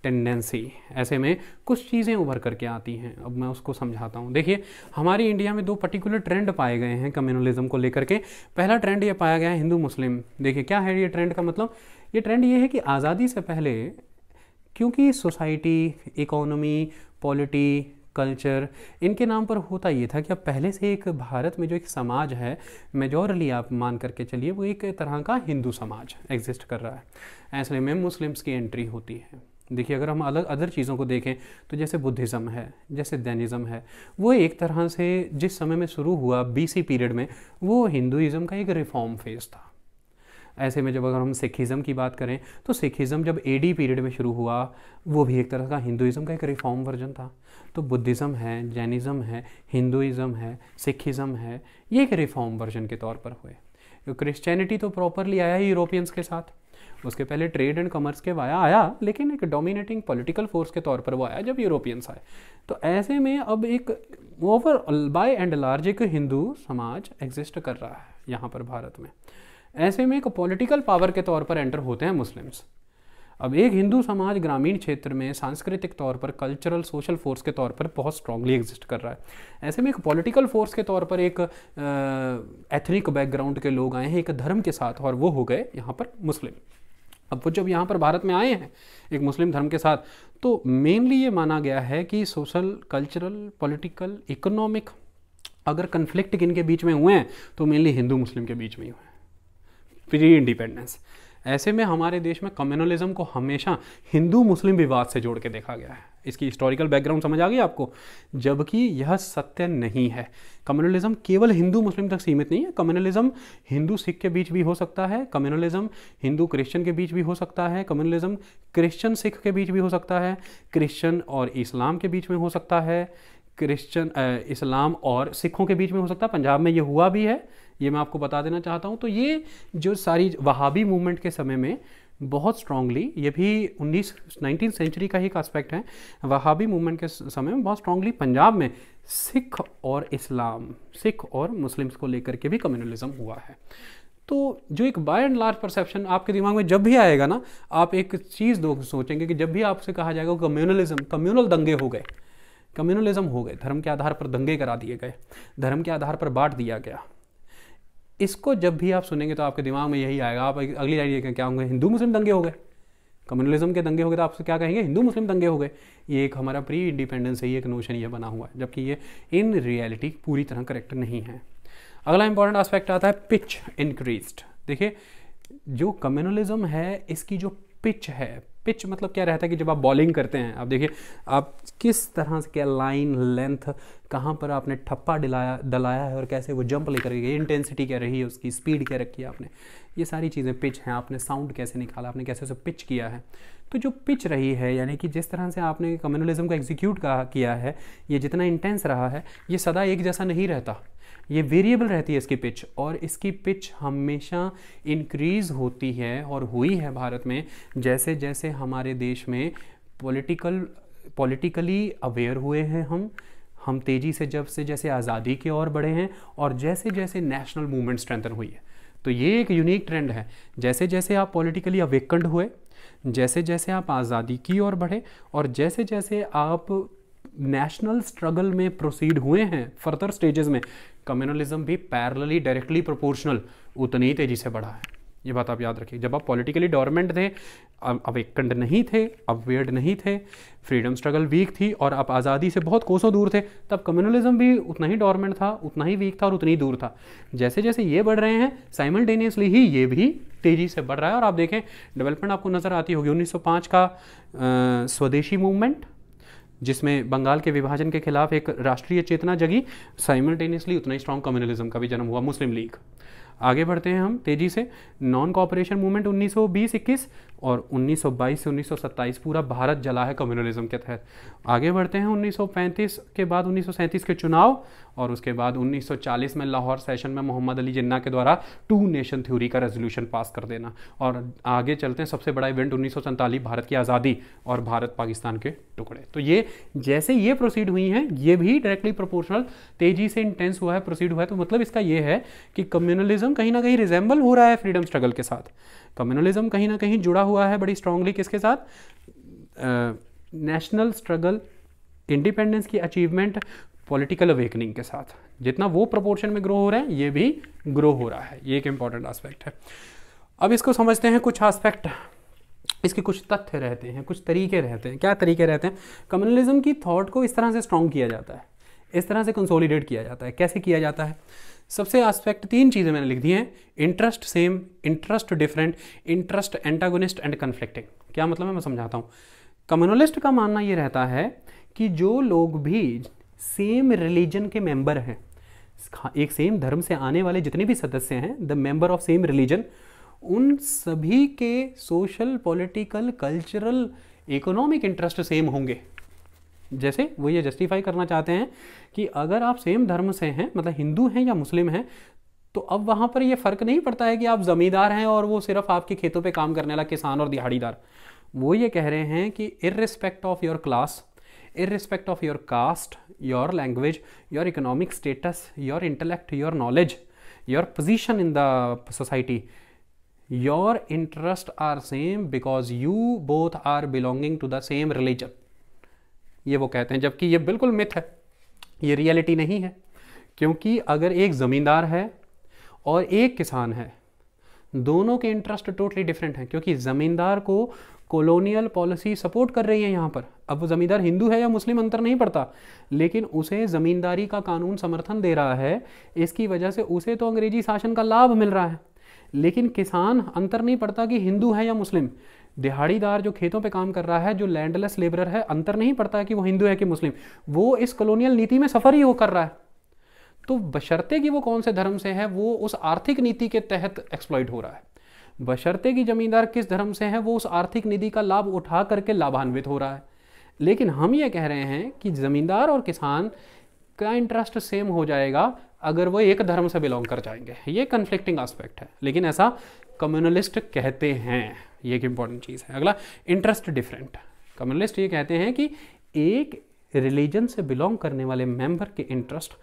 टेंडेंसी ऐसे में कुछ चीज़ें उभर करके आती हैं अब मैं उसको समझाता हूँ देखिए हमारी इंडिया में दो पर्टिकुलर ट्रेंड पाए गए हैं कम्युनलिज्म को लेकर के पहला ट्रेंड ये पाया गया है हिंदू मुस्लिम देखिए क्या है ये ट्रेंड का मतलब ये ट्रेंड ये है कि आज़ादी से पहले क्योंकि सोसाइटी इकोनॉमी पॉलिटी कल्चर इनके नाम पर होता ये था कि अब पहले से एक भारत में जो एक समाज है मेजोरली आप मान करके चलिए वो एक तरह का हिंदू समाज एग्जिस्ट कर रहा है ऐसे में मुस्लिम्स की एंट्री होती है देखिए अगर हम अलग अदर चीज़ों को देखें तो जैसे बुद्धिज़्म है जैसे दैनिज़म है वो एक तरह से जिस समय में शुरू हुआ बीसी पीरियड में वो हिंदुज़म का एक रिफॉर्म फेज था ऐसे में जब अगर हम सिखिज़म की बात करें तो सिखिज़म जब एडी पीरियड में शुरू हुआ वो भी एक तरह का हिंदुज़म का एक रिफॉर्म वर्जन था तो बुद्धिज़्म है जैनिज़्म है हिंदुज़म है सिखिज़म है ये एक रिफॉर्म वर्जन के तौर पर हुए क्रिश्चियनिटी तो प्रॉपरली आया ही यूरोपियंस के साथ उसके पहले ट्रेड एंड कॉमर्स के वाया आया लेकिन एक डोमिनेटिंग पॉलिटिकल फोर्स के तौर पर वो आया जब यूरोपियंस आए तो ऐसे में अब एक ओवर बाय एंड लार्ज एक हिंदू समाज एग्जिस्ट कर रहा है यहाँ पर भारत में ऐसे में एक पॉलिटिकल पावर के तौर पर एंटर होते हैं मुस्लिम्स अब एक हिंदू समाज ग्रामीण क्षेत्र में सांस्कृतिक तौर पर कल्चरल सोशल फोर्स के तौर पर बहुत स्ट्रांगली एग्जिस्ट कर रहा है ऐसे में एक पॉलिटिकल फोर्स के तौर पर एक एथनिक बैकग्राउंड के लोग आए हैं एक धर्म के साथ और वो हो गए यहाँ पर मुस्लिम अब वो जब यहाँ पर भारत में आए हैं एक मुस्लिम धर्म के साथ तो मेनली ये माना गया है कि सोशल कल्चरल पॉलिटिकल इकोनॉमिक अगर कन्फ्लिक्ट किन के बीच में हुए हैं तो मेनली हिंदू मुस्लिम के बीच में ही हुए प्री इंडिपेंडेंस ऐसे में हमारे देश में कम्युनलिज्म को हमेशा हिंदू मुस्लिम विवाद से जोड़ के देखा गया है इसकी हिस्टोरिकल बैकग्राउंड समझ आ गई आपको जबकि यह सत्य नहीं है कम्युनलिज्म केवल हिंदू मुस्लिम तक सीमित नहीं है कम्युनलिज्म हिंदू सिख के बीच भी हो सकता है कम्युनलिज्म हिंदू क्रिश्चियन के बीच भी हो सकता है कम्युनलिज्म क्रिश्चियन सिख के बीच भी हो सकता है क्रिश्चियन और इस्लाम के बीच में हो सकता है क्रिश्चियन इस्लाम और सिखों के बीच में हो सकता है पंजाब में ये हुआ भी है ये मैं आपको बता देना चाहता हूँ तो ये जो सारी वहाबी मूवमेंट के समय में बहुत स्ट्रांगली ये भी उन्नीस नाइनटीन सेंचुरी का ही एक एस्पेक्ट है वहाबी मूवमेंट के समय में बहुत स्ट्रांगली पंजाब में सिख और इस्लाम सिख और मुस्लिम्स को लेकर के भी कम्युनलिज्म हुआ है तो जो एक बाय एंड लार्ज परसेप्शन आपके दिमाग में जब भी आएगा ना आप एक चीज़ दो सोचेंगे कि जब भी आपसे कहा जाएगा कम्युनलिज्म कम्युनल दंगे हो गए कम्युनलिज्म हो गए धर्म के आधार पर दंगे करा दिए गए धर्म के आधार पर बांट दिया गया इसको जब भी आप सुनेंगे तो आपके दिमाग में यही आएगा आप अगली लाइन ये क्या होंगे हिंदू मुस्लिम दंगे हो गए कम्युनलिज्म के दंगे हो गए तो आपसे क्या कहेंगे हिंदू मुस्लिम दंगे हो गए ये एक हमारा प्री इंडिपेंडेंस है ये एक नोशन ये बना हुआ है जबकि ये इन रियलिटी पूरी तरह करेक्ट नहीं है अगला इंपॉर्टेंट आस्पेक्ट आता है पिच इंक्रीज देखिए जो कम्युनलिज्म है इसकी जो पिच है पिच मतलब क्या रहता है कि जब आप बॉलिंग करते हैं आप देखिए आप किस तरह से क्या लाइन लेंथ कहाँ पर आपने ठप्पा डिलाया डलाया है और कैसे वो जंप लेकर गई इंटेंसिटी क्या रही है उसकी स्पीड क्या रखी है आपने ये सारी चीज़ें पिच हैं आपने साउंड कैसे निकाला आपने कैसे उसे पिच किया है तो जो पिच रही है यानी कि जिस तरह से आपने कम्युनलिज्म को एग्जीक्यूट किया है ये जितना इंटेंस रहा है ये सदा एक जैसा नहीं रहता ये वेरिएबल रहती है इसकी पिच और इसकी पिच हमेशा इंक्रीज़ होती है और हुई है भारत में जैसे जैसे हमारे देश में पॉलिटिकल पॉलिटिकली अवेयर हुए हैं हम हम तेज़ी से जब से जैसे आज़ादी की ओर बढ़े हैं और जैसे जैसे नेशनल मूवमेंट स्ट्रेंथन हुई है तो ये एक यूनिक ट्रेंड है जैसे जैसे आप पॉलिटिकली अवेकंड हुए जैसे जैसे आप आज़ादी की ओर बढ़े और जैसे जैसे आप नेशनल स्ट्रगल में प्रोसीड हुए हैं फर्दर स्टेजेस में कम्युनलिज्म भी पैरलली डायरेक्टली प्रोपोर्शनल उतनी ही तेज़ी से बढ़ा है ये बात आप याद रखिए जब आप पॉलिटिकली डॉर्मेंट थे अब कंड नहीं थे वेड नहीं थे फ्रीडम स्ट्रगल वीक थी और आप आज़ादी से बहुत कोसों दूर थे तब कम्युनलिज्म भी उतना ही डोरमेंट था उतना ही वीक था और उतनी ही दूर था जैसे जैसे ये बढ़ रहे हैं साइमल्टेनियसली ही ये भी तेज़ी से बढ़ रहा है और आप देखें डेवलपमेंट आपको नज़र आती होगी 1905 का आ, स्वदेशी मूवमेंट जिसमें बंगाल के विभाजन के खिलाफ एक राष्ट्रीय चेतना जगी साइमल्टेनियसली उतना ही स्ट्रॉन्ग कम्युनलिज्म का भी जन्म हुआ मुस्लिम लीग आगे बढ़ते हैं हम तेजी से नॉन कॉपरेशन मूवमेंट 1920-21 और 1922 से 1927 पूरा भारत जला है कम्युनलिज्म के तहत आगे बढ़ते हैं 1935 के बाद 1937 के चुनाव और उसके बाद 1940 में लाहौर सेशन में मोहम्मद अली जिन्ना के द्वारा टू नेशन थ्योरी का रेजोल्यूशन पास कर देना और आगे चलते हैं सबसे बड़ा इवेंट उन्नीस भारत की आज़ादी और भारत पाकिस्तान के टुकड़े तो ये जैसे ये प्रोसीड हुई हैं ये भी डायरेक्टली प्रोपोर्शनल तेजी से इंटेंस हुआ है प्रोसीड हुआ है तो मतलब इसका ये है कि कम्युनलिज्म कहीं ना कहीं रिजेंबल हो रहा है फ्रीडम स्ट्रगल के साथ कम्युनलिज्म कहीं ना कहीं जुड़ा हुआ है बड़ी स्ट्रांगली किसके साथ नेशनल स्ट्रगल इंडिपेंडेंस की अचीवमेंट पॉलिटिकल अवेकनिंग के साथ जितना वो प्रपोर्शन में ग्रो हो रहे हैं ये भी ग्रो हो रहा है ये एक इम्पॉर्टेंट आस्पेक्ट है अब इसको समझते हैं कुछ आस्पेक्ट इसके कुछ तथ्य रहते हैं कुछ तरीके रहते हैं क्या तरीके रहते हैं कम्युनलिज्म की थॉट को इस तरह से स्ट्रॉन्ग किया जाता है इस तरह से कंसोलिडेट किया जाता है कैसे किया जाता है सबसे आस्पेक्ट तीन चीज़ें मैंने लिख दी हैं interest same interest different interest antagonist and conflicting क्या मतलब है मैं समझाता हूँ कम्युनलिस्ट का मानना ये रहता है कि जो लोग भी सेम रिलीजन के मेंबर हैं एक सेम धर्म से आने वाले जितने भी सदस्य हैं the member of same religion उन सभी के social political cultural economic interest same होंगे जैसे वो ये जस्टिफाई करना चाहते हैं कि अगर आप सेम धर्म से हैं मतलब हिंदू हैं या मुस्लिम हैं तो अब वहाँ पर ये फ़र्क नहीं पड़ता है कि आप ज़मींदार हैं और वो सिर्फ आपके खेतों पे काम करने वाला किसान और दिहाड़ीदार वो ये कह रहे हैं कि respect of your class respect of your caste your language, your economic status, your intellect, your knowledge, your position in the society. Your interests are same because you both are belonging to the same religion. ये वो कहते हैं जबकि ये बिल्कुल myth है ये reality नहीं है क्योंकि अगर एक ज़मींदार है और एक किसान है दोनों के इंटरेस्ट टोटली डिफरेंट हैं क्योंकि ज़मींदार को कॉलोनियल पॉलिसी सपोर्ट कर रही है यहाँ पर अब वो ज़मींदार हिंदू है या मुस्लिम अंतर नहीं पड़ता लेकिन उसे ज़मींदारी का कानून समर्थन दे रहा है इसकी वजह से उसे तो अंग्रेजी शासन का लाभ मिल रहा है लेकिन किसान अंतर नहीं पड़ता कि हिंदू है या मुस्लिम दिहाड़ीदार जो खेतों पे काम कर रहा है जो लैंडलेस लेबरर है अंतर नहीं पड़ता है कि वो हिंदू है कि मुस्लिम वो इस कॉलोनियल नीति में सफ़र ही वो कर रहा है तो बशर्ते कि वो कौन से धर्म से है वो उस आर्थिक नीति के तहत एक्सप्लॉयट हो रहा है बशर्ते कि जमींदार किस धर्म से हैं वो उस आर्थिक निधि का लाभ उठा करके लाभान्वित हो रहा है लेकिन हम ये कह रहे हैं कि ज़मींदार और किसान का इंटरेस्ट सेम हो जाएगा अगर वो एक धर्म से बिलोंग कर जाएंगे ये कन्फ्लिक्टिंग एस्पेक्ट है लेकिन ऐसा कम्युनलिस्ट कहते हैं ये एक इंपॉर्टेंट चीज़ है अगला इंटरेस्ट डिफरेंट कम्युनलिस्ट ये कहते हैं कि एक रिलीजन से बिलोंग करने वाले मेंबर के इंटरेस्ट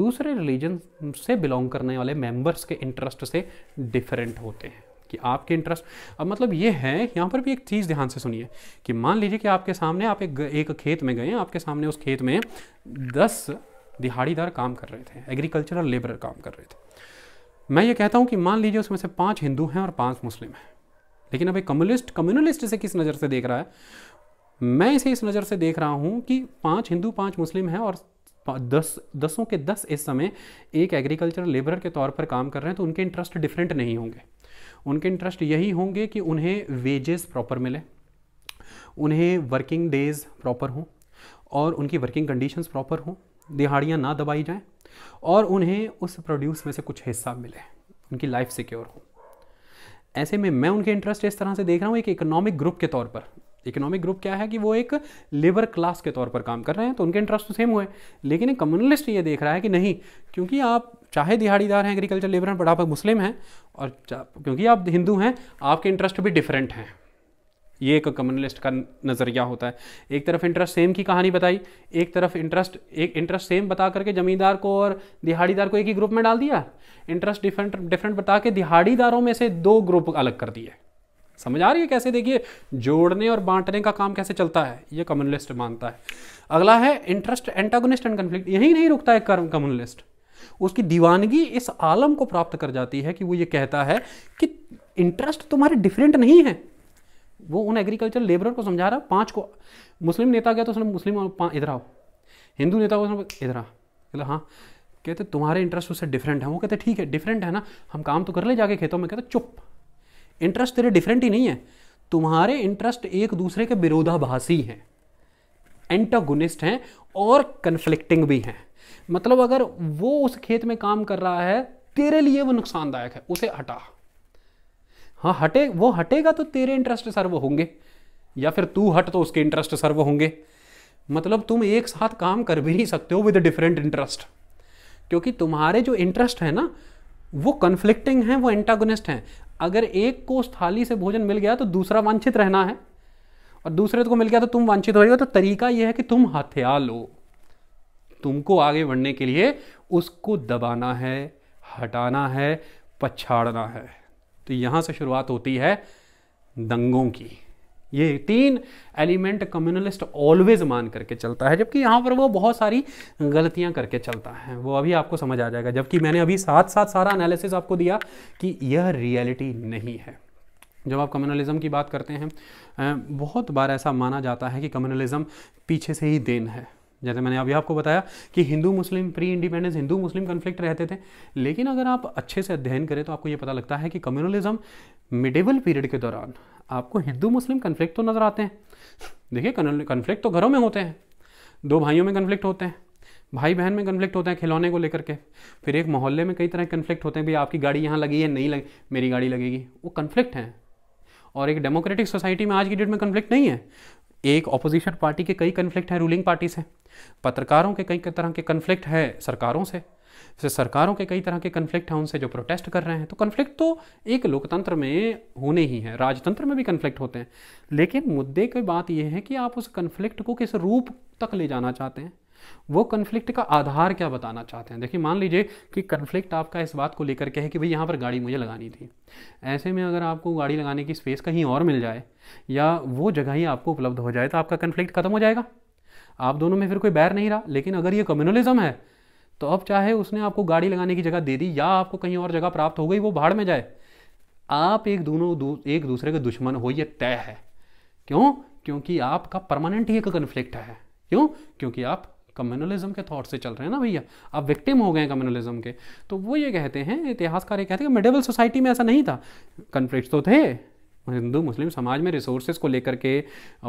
दूसरे रिलीजन से बिलोंग करने वाले मेंबर्स के इंटरेस्ट से डिफरेंट होते हैं कि आपके इंटरेस्ट अब मतलब ये है यहाँ पर भी एक चीज़ ध्यान से सुनिए कि मान लीजिए कि आपके सामने आप एक एक खेत में गए आपके सामने उस खेत में दस दिहाड़ीदार काम कर रहे थे एग्रीकल्चरल लेबर काम कर रहे थे मैं ये कहता हूँ कि मान लीजिए उसमें से पाँच हिंदू हैं और पाँच मुस्लिम हैं लेकिन अब एक कम्युनिस्ट कम्युनलिस्ट इसे किस नज़र से देख रहा है मैं इसे इस नज़र से देख रहा हूँ कि पाँच हिंदू पाँच मुस्लिम हैं और दस दसों के दस इस समय एक एग्रीकल्चरल लेबर के तौर पर काम कर रहे हैं तो उनके इंटरेस्ट डिफरेंट नहीं होंगे उनके इंटरेस्ट यही होंगे कि उन्हें वेजेस प्रॉपर मिले उन्हें वर्किंग डेज प्रॉपर हों और उनकी वर्किंग कंडीशंस प्रॉपर हों दिहाड़ियाँ ना दबाई जाएं और उन्हें उस प्रोड्यूस में से कुछ हिस्सा मिले उनकी लाइफ सिक्योर हो ऐसे में मैं उनके इंटरेस्ट इस तरह से देख रहा हूँ एक इकोनॉमिक ग्रुप के तौर पर इकोनॉमिक ग्रुप क्या है कि वो एक लेबर क्लास के तौर पर काम कर रहे हैं तो उनके इंटरेस्ट तो सेम हुए लेकिन एक कम्युनलिस्ट ये देख रहा है कि नहीं क्योंकि आप चाहे दिहाड़ीदार हैं एग्रीकल्चर लेबर हैं बट आप मुस्लिम हैं और क्योंकि आप हिंदू हैं आपके इंटरेस्ट भी डिफरेंट हैं ये एक कम्युनलिस्ट का नज़रिया होता है एक तरफ इंटरेस्ट सेम की कहानी बताई एक तरफ इंटरेस्ट एक इंटरेस्ट सेम बता करके ज़मींदार को और दिहाड़ीदार को एक ही ग्रुप में डाल दिया इंटरेस्ट डिफरेंट डिफरेंट बता के दिहाड़ीदारों में से दो ग्रुप अलग कर दिए समझ आ रही है कैसे देखिए जोड़ने और बांटने का काम कैसे चलता है ये कम्युनलिस्ट मानता है अगला है इंटरेस्ट एंटागोनिस्ट एंड कन्फ्लिक्ट यही नहीं रुकता है कम्युनलिस्ट उसकी दीवानगी इस आलम को प्राप्त कर जाती है कि वो ये कहता है कि इंटरेस्ट तुम्हारे डिफरेंट नहीं है वो उन एग्रीकल्चर लेबर को समझा रहा पांच को मुस्लिम नेता गया तो उसने मुस्लिम इधर आओ हिंदू नेता को इधर आ हाँ कहते तुम्हारे इंटरेस्ट उससे डिफरेंट है वो कहते ठीक है डिफरेंट है ना हम काम तो कर ले जाके खेतों में कहते चुप इंटरेस्ट तेरे डिफरेंट ही नहीं है तुम्हारे इंटरेस्ट एक दूसरे के विरोधाभासी हैं एंटागोनिस्ट हैं और कन्फ्लिक्टिंग भी हैं मतलब अगर वो उस खेत में काम कर रहा है तेरे लिए वो नुकसानदायक है उसे हटा हाँ हटे वो हटेगा तो तेरे इंटरेस्ट सर्व होंगे या फिर तू हट तो उसके इंटरेस्ट सर्व होंगे मतलब तुम एक साथ काम कर भी नहीं सकते हो विद डिफरेंट इंटरेस्ट क्योंकि तुम्हारे जो इंटरेस्ट है ना वो कन्फ्लिक्टिंग हैं वो एंटागोनिस्ट हैं अगर एक को उस थाली से भोजन मिल गया तो दूसरा वांछित रहना है और दूसरे को मिल गया तो तुम वांछित हो तो तरीका यह है कि तुम हथियार लो तुमको आगे बढ़ने के लिए उसको दबाना है हटाना है पछाड़ना है तो यहाँ से शुरुआत होती है दंगों की ये तीन एलिमेंट कम्युनलिस्ट ऑलवेज मान करके चलता है जबकि यहाँ पर वो बहुत सारी गलतियाँ करके चलता है वो अभी आपको समझ आ जाएगा जबकि मैंने अभी साथ साथ सारा एनालिसिस आपको दिया कि यह रियलिटी नहीं है जब आप कम्युनलिज्म की बात करते हैं बहुत बार ऐसा माना जाता है कि कम्युनलिज्म पीछे से ही देन है जैसे मैंने अभी आपको बताया कि Hindu Muslim pre independence Hindu Muslim conflict रहते थे लेकिन अगर आप अच्छे से अध्ययन करें तो आपको ये पता लगता है कि कम्युनलिज्म मिडेबल पीरियड के दौरान आपको हिंदू मुस्लिम कन्फ्लिक्ट तो नज़र आते हैं देखिए कन्फ्लिक्ट तो घरों में होते हैं दो भाइयों में कन्फ्लिक्ट होते हैं भाई बहन में कन्फ्लिक्ट होते हैं खिलौने को लेकर के फिर एक मोहल्ले में कई तरह के कन्फ्लिक्ट होते हैं भाई आपकी गाड़ी यहाँ लगी है नहीं लगी मेरी गाड़ी लगेगी वो कन्फ्लिक्ट हैं और एक डेमोक्रेटिक सोसाइटी में आज की डेट में कन्फ्लिक्ट नहीं है एक ऑपोजिशन पार्टी के कई कन्फ्लिक्ट हैं रूलिंग पार्टी से पत्रकारों के कई तरह के कन्फ्लिक्ट हैं सरकारों से फिर सरकारों के कई तरह के कन्फ्लिक्ट हैं उनसे जो प्रोटेस्ट कर रहे हैं तो कन्फ्लिक्ट तो एक लोकतंत्र में होने ही हैं राजतंत्र में भी कन्फ्लिक्ट होते हैं लेकिन मुद्दे की बात यह है कि आप उस कन्फ्लिक्ट को किस रूप तक ले जाना चाहते हैं वो कन्फ्लिक्ट का आधार क्या बताना चाहते हैं देखिए मान लीजिए कि कन्फ्लिक्ट आपका इस बात को लेकर के है कि भाई यहाँ पर गाड़ी मुझे लगानी थी ऐसे में अगर आपको गाड़ी लगाने की स्पेस कहीं और मिल जाए या वो जगह ही आपको उपलब्ध हो जाए तो आपका कन्फ्लिक्ट खत्म हो जाएगा आप दोनों में फिर कोई बैर नहीं रहा लेकिन अगर ये कम्युनलिज्म है तो अब चाहे उसने आपको गाड़ी लगाने की जगह दे दी या आपको कहीं और जगह प्राप्त हो गई वो भाड़ में जाए आप एक दोनों दू, एक दूसरे के दुश्मन हो ये तय है क्यों क्योंकि आपका परमानेंट ही एक कन्फ्लिक्ट है क्यों क्योंकि आप कम्युनलिज्म के थॉट से चल रहे हैं ना भैया आप विक्टिम हो गए कम्युनलिज्म के तो वो ये कहते हैं इतिहासकार ये कहते हैं कि मिडेवल सोसाइटी में ऐसा नहीं था कन्फ्लिक्ट तो थे हिंदू मुस्लिम समाज में रिसोर्सेज को लेकर के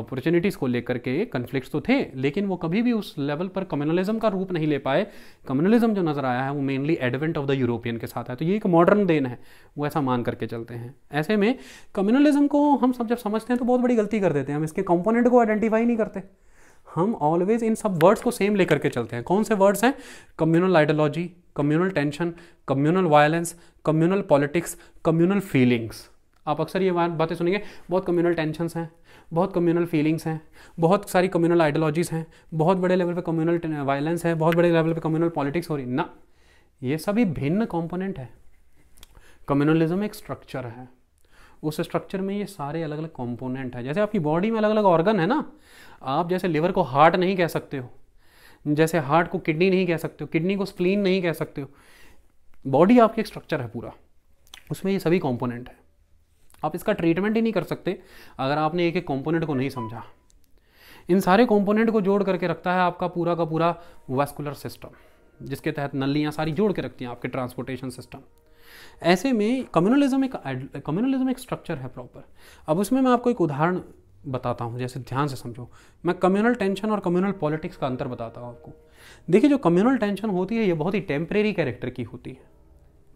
अपॉर्चुनिटीज़ को लेकर के कन्फ्लिक्ट तो थे लेकिन वो कभी भी उस लेवल पर कम्युनलिज्म का रूप नहीं ले पाए कम्युनलिज्म जो नज़र आया है वो mainly advent of the European के साथ है तो ये एक मॉडर्न देन है वो ऐसा मान करके चलते हैं ऐसे में कम्युनलिज्म को हम सब जब समझते हैं तो बहुत बड़ी गलती कर देते हैं हम इसके कंपोनेंट को आइडेंटिफाई नहीं करते हम ऑलवेज इन सब वर्ड्स को सेम लेकर के चलते हैं कौन से वर्ड्स हैं communal ideology communal tension communal violence communal politics communal feelings आप अक्सर ये बातें सुनेंगे बहुत कम्युनल टेंशनस हैं बहुत कम्युनल फीलिंग्स हैं बहुत सारी कम्युनल आइडियोलॉजीज़ हैं बहुत बड़े लेवल पे कम्युनल वायलेंस है बहुत बड़े लेवल पे कम्युनल पॉलिटिक्स हो रही ना ये सभी भिन्न कॉम्पोनेंट है कम्युनलिज्म एक स्ट्रक्चर है उस स्ट्रक्चर में ये सारे अलग अलग कंपोनेंट हैं जैसे आपकी बॉडी में अलग अलग ऑर्गन है ना आप जैसे लिवर को हार्ट नहीं कह सकते हो जैसे हार्ट को किडनी नहीं कह सकते हो किडनी को स्प्लीन नहीं कह सकते हो बॉडी आपकी एक स्ट्रक्चर है पूरा उसमें ये सभी कॉम्पोनेंट है आप इसका ट्रीटमेंट ही नहीं कर सकते अगर आपने एक एक कॉम्पोनेंट को नहीं समझा इन सारे कॉम्पोनेंट को जोड़ करके रखता है आपका पूरा का पूरा वैस्कुलर सिस्टम जिसके तहत नलियाँ सारी जोड़ के रखती हैं आपके ट्रांसपोर्टेशन सिस्टम ऐसे में कम्युनलिज्म एक कम्युनलिज्म एक स्ट्रक्चर है प्रॉपर अब उसमें मैं आपको एक उदाहरण बताता हूँ जैसे ध्यान से समझो मैं कम्युनल टेंशन और कम्युनल पॉलिटिक्स का अंतर बताता हूँ आपको देखिए जो कम्युनल टेंशन होती है ये बहुत ही टेम्परेरी कैरेक्टर की होती है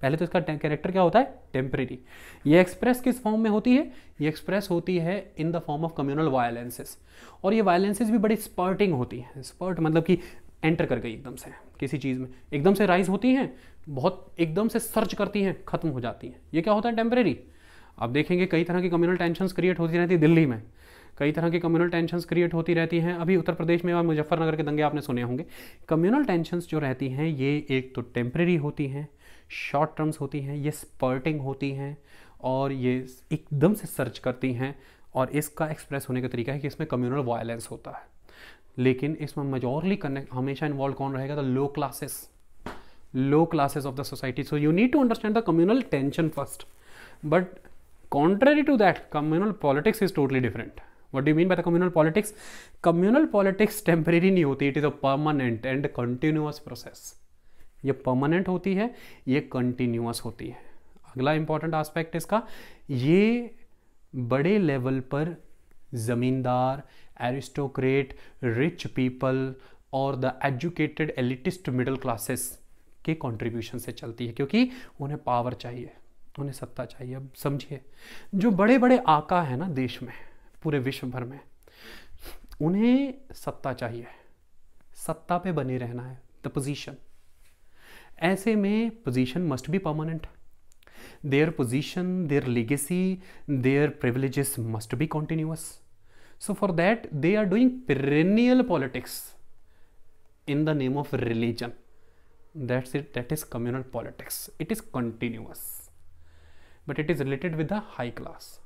पहले तो इसका कैरेक्टर क्या होता है टेम्परेरी ये एक्सप्रेस किस फॉर्म में होती है ये एक्सप्रेस होती है in the form of communal violences और ये वायलेंसेस भी बड़ी स्पर्टिंग होती है स्पर्ट मतलब कि एंटर कर गई एकदम से किसी चीज़ में एकदम से राइज होती हैं बहुत एकदम से सर्च करती हैं खत्म हो जाती हैं ये क्या होता है टेम्परेरी आप देखेंगे कई तरह की कम्युनल टेंशनस क्रिएट होती रहती है दिल्ली में कई तरह की कम्युनल टेंशनस क्रिएट होती रहती हैं अभी उत्तर प्रदेश में और मुजफ्फरनगर के दंगे आपने सुने होंगे कम्युनल टेंशनस जो रहती हैं ये एक तो टेम्प्रेरी होती हैं शॉर्ट टर्म्स होती हैं ये स्पर्टिंग होती हैं और ये एकदम से सर्च करती हैं और इसका एक्सप्रेस होने का तरीका है कि इसमें कम्युनल वायलेंस होता है लेकिन इसमें मेजोरली कनेक्ट हमेशा इन्वॉल्व कौन रहेगा the low classes low classes of the society so you need to understand the communal tension first but contrary to that communal politics is totally different what do mean by the communal politics communal politics temporary नहीं होती it is a permanent and continuous process ये permanent होती है ये continuous होती है अगला important aspect इसका ये बड़े लेवल पर जमींदार एरिस्टोक्रेट रिच पीपल और the educated elitist middle classes के कॉन्ट्रीब्यूशन से चलती है क्योंकि उन्हें पावर चाहिए उन्हें सत्ता चाहिए अब समझिए जो बड़े बड़े आका है ना देश में पूरे विश्व भर में उन्हें सत्ता चाहिए सत्ता पे बने रहना है द पोजीशन ऐसे में position must be permanent their position their legacy their privileges must be continuous So for that, they are doing perennial politics in the name of religion. That's it, that is communal politics. It is continuous, but it is related with the high class.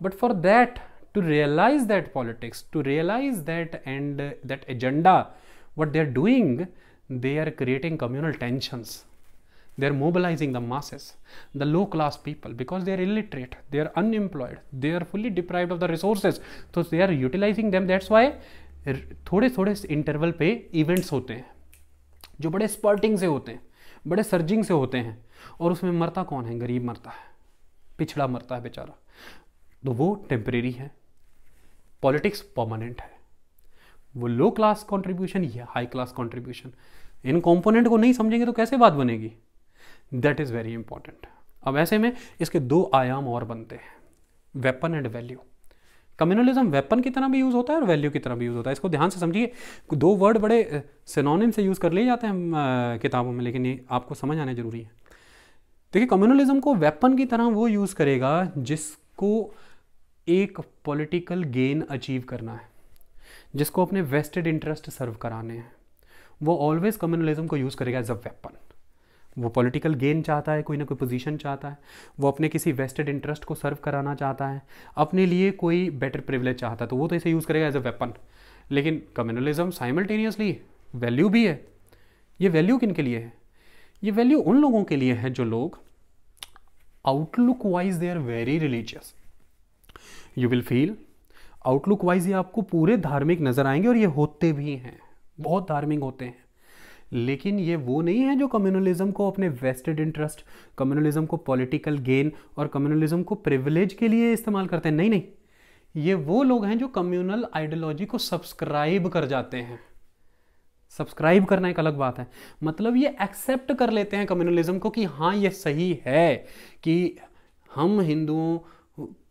But for that, to realize that politics, to realize that and uh, that agenda, what they are doing, they are creating communal tensions they are mobilizing the masses the low class people because they are illiterate they are unemployed they are fully deprived of the resources so they are utilizing them that's why थोड़े थोड़े interval पे events होते हैं जो बड़े स्पर्टिंग से होते हैं बड़े सर्जिंग से होते हैं और उसमें मरता कौन है गरीब मरता है पिछड़ा मरता है बेचारा तो वो टेम्परेरी है पॉलिटिक्स परमानेंट है वो लो क्लास कंट्रीब्यूशन या हाई क्लास कंट्रीब्यूशन इन कंपोनेंट को नहीं समझेंगे तो कैसे बात बनेगी दैट इज़ वेरी इंपॉर्टेंट अब ऐसे में इसके दो आयाम और बनते हैं weapon and value communalism weapon की तरह भी यूज़ होता है और वैल्यू की तरह भी यूज़ होता है इसको ध्यान से समझिए दो वर्ड बड़े सिनोनिम से यूज़ कर लिए जाते हैं किताबों में लेकिन ये आपको समझ आना ज़रूरी है देखिए कम्युनलिज्म को वेपन की तरह वो यूज़ करेगा जिसको एक पॉलिटिकल गेन अचीव करना है जिसको अपने वेस्टेड इंटरेस्ट सर्व कराने हैं वो ऑलवेज कम्युनलिज्म को यूज़ करेगा एज अ वेपन वो पॉलिटिकल गेन चाहता है कोई ना कोई पोजीशन चाहता है वो अपने किसी वेस्टेड इंटरेस्ट को सर्व कराना चाहता है अपने लिए कोई बेटर प्रिविलेज चाहता है तो वो तो इसे यूज़ करेगा एज अ वेपन लेकिन कम्युनलिज्म साइमल्टेनियसली वैल्यू भी है ये वैल्यू किन के लिए है ये वैल्यू उन लोगों के लिए है जो लोग outlook wise they are very religious you will feel outlook wise ये आपको पूरे धार्मिक नजर आएंगे और ये होते भी हैं बहुत धार्मिक होते हैं लेकिन ये वो नहीं है जो कम्युनलिज्म को अपने वेस्टेड इंटरेस्ट कम्युनलिज्म को पॉलिटिकल गेन और कम्युनलिज्म को प्रिविलेज के लिए इस्तेमाल करते हैं नहीं नहीं ये वो लोग हैं जो कम्युनल आइडियोलॉजी को सब्सक्राइब कर जाते हैं सब्सक्राइब करना एक अलग बात है मतलब ये एक्सेप्ट कर लेते हैं कम्युनलिज्म को कि हाँ ये सही है कि हम हिंदुओं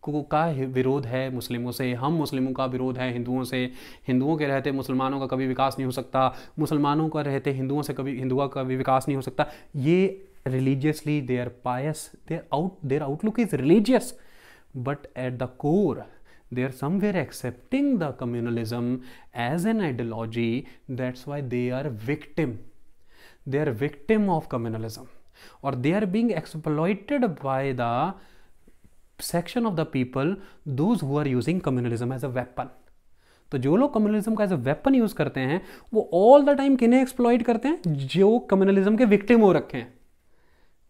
का विरोध है मुस्लिमों से हम मुस्लिमों का विरोध है हिंदुओं से हिंदुओं के रहते मुसलमानों का कभी विकास नहीं हो सकता मुसलमानों का रहते हिंदुओं से कभी हिंदुओं का कभी विकास नहीं हो सकता ये religiously they are pious their out their outlook is religious but at the core they are somewhere accepting the communalism as an ideology that's why they are victim they are victim of communalism और they are being exploited by the section of the people those who are using communalism as a weapon तो जो लोग communalism का as a weapon use करते हैं वो all the time किन्हें exploit करते हैं जो कम्युनलिज्म के विक्टिम हो रखे हैं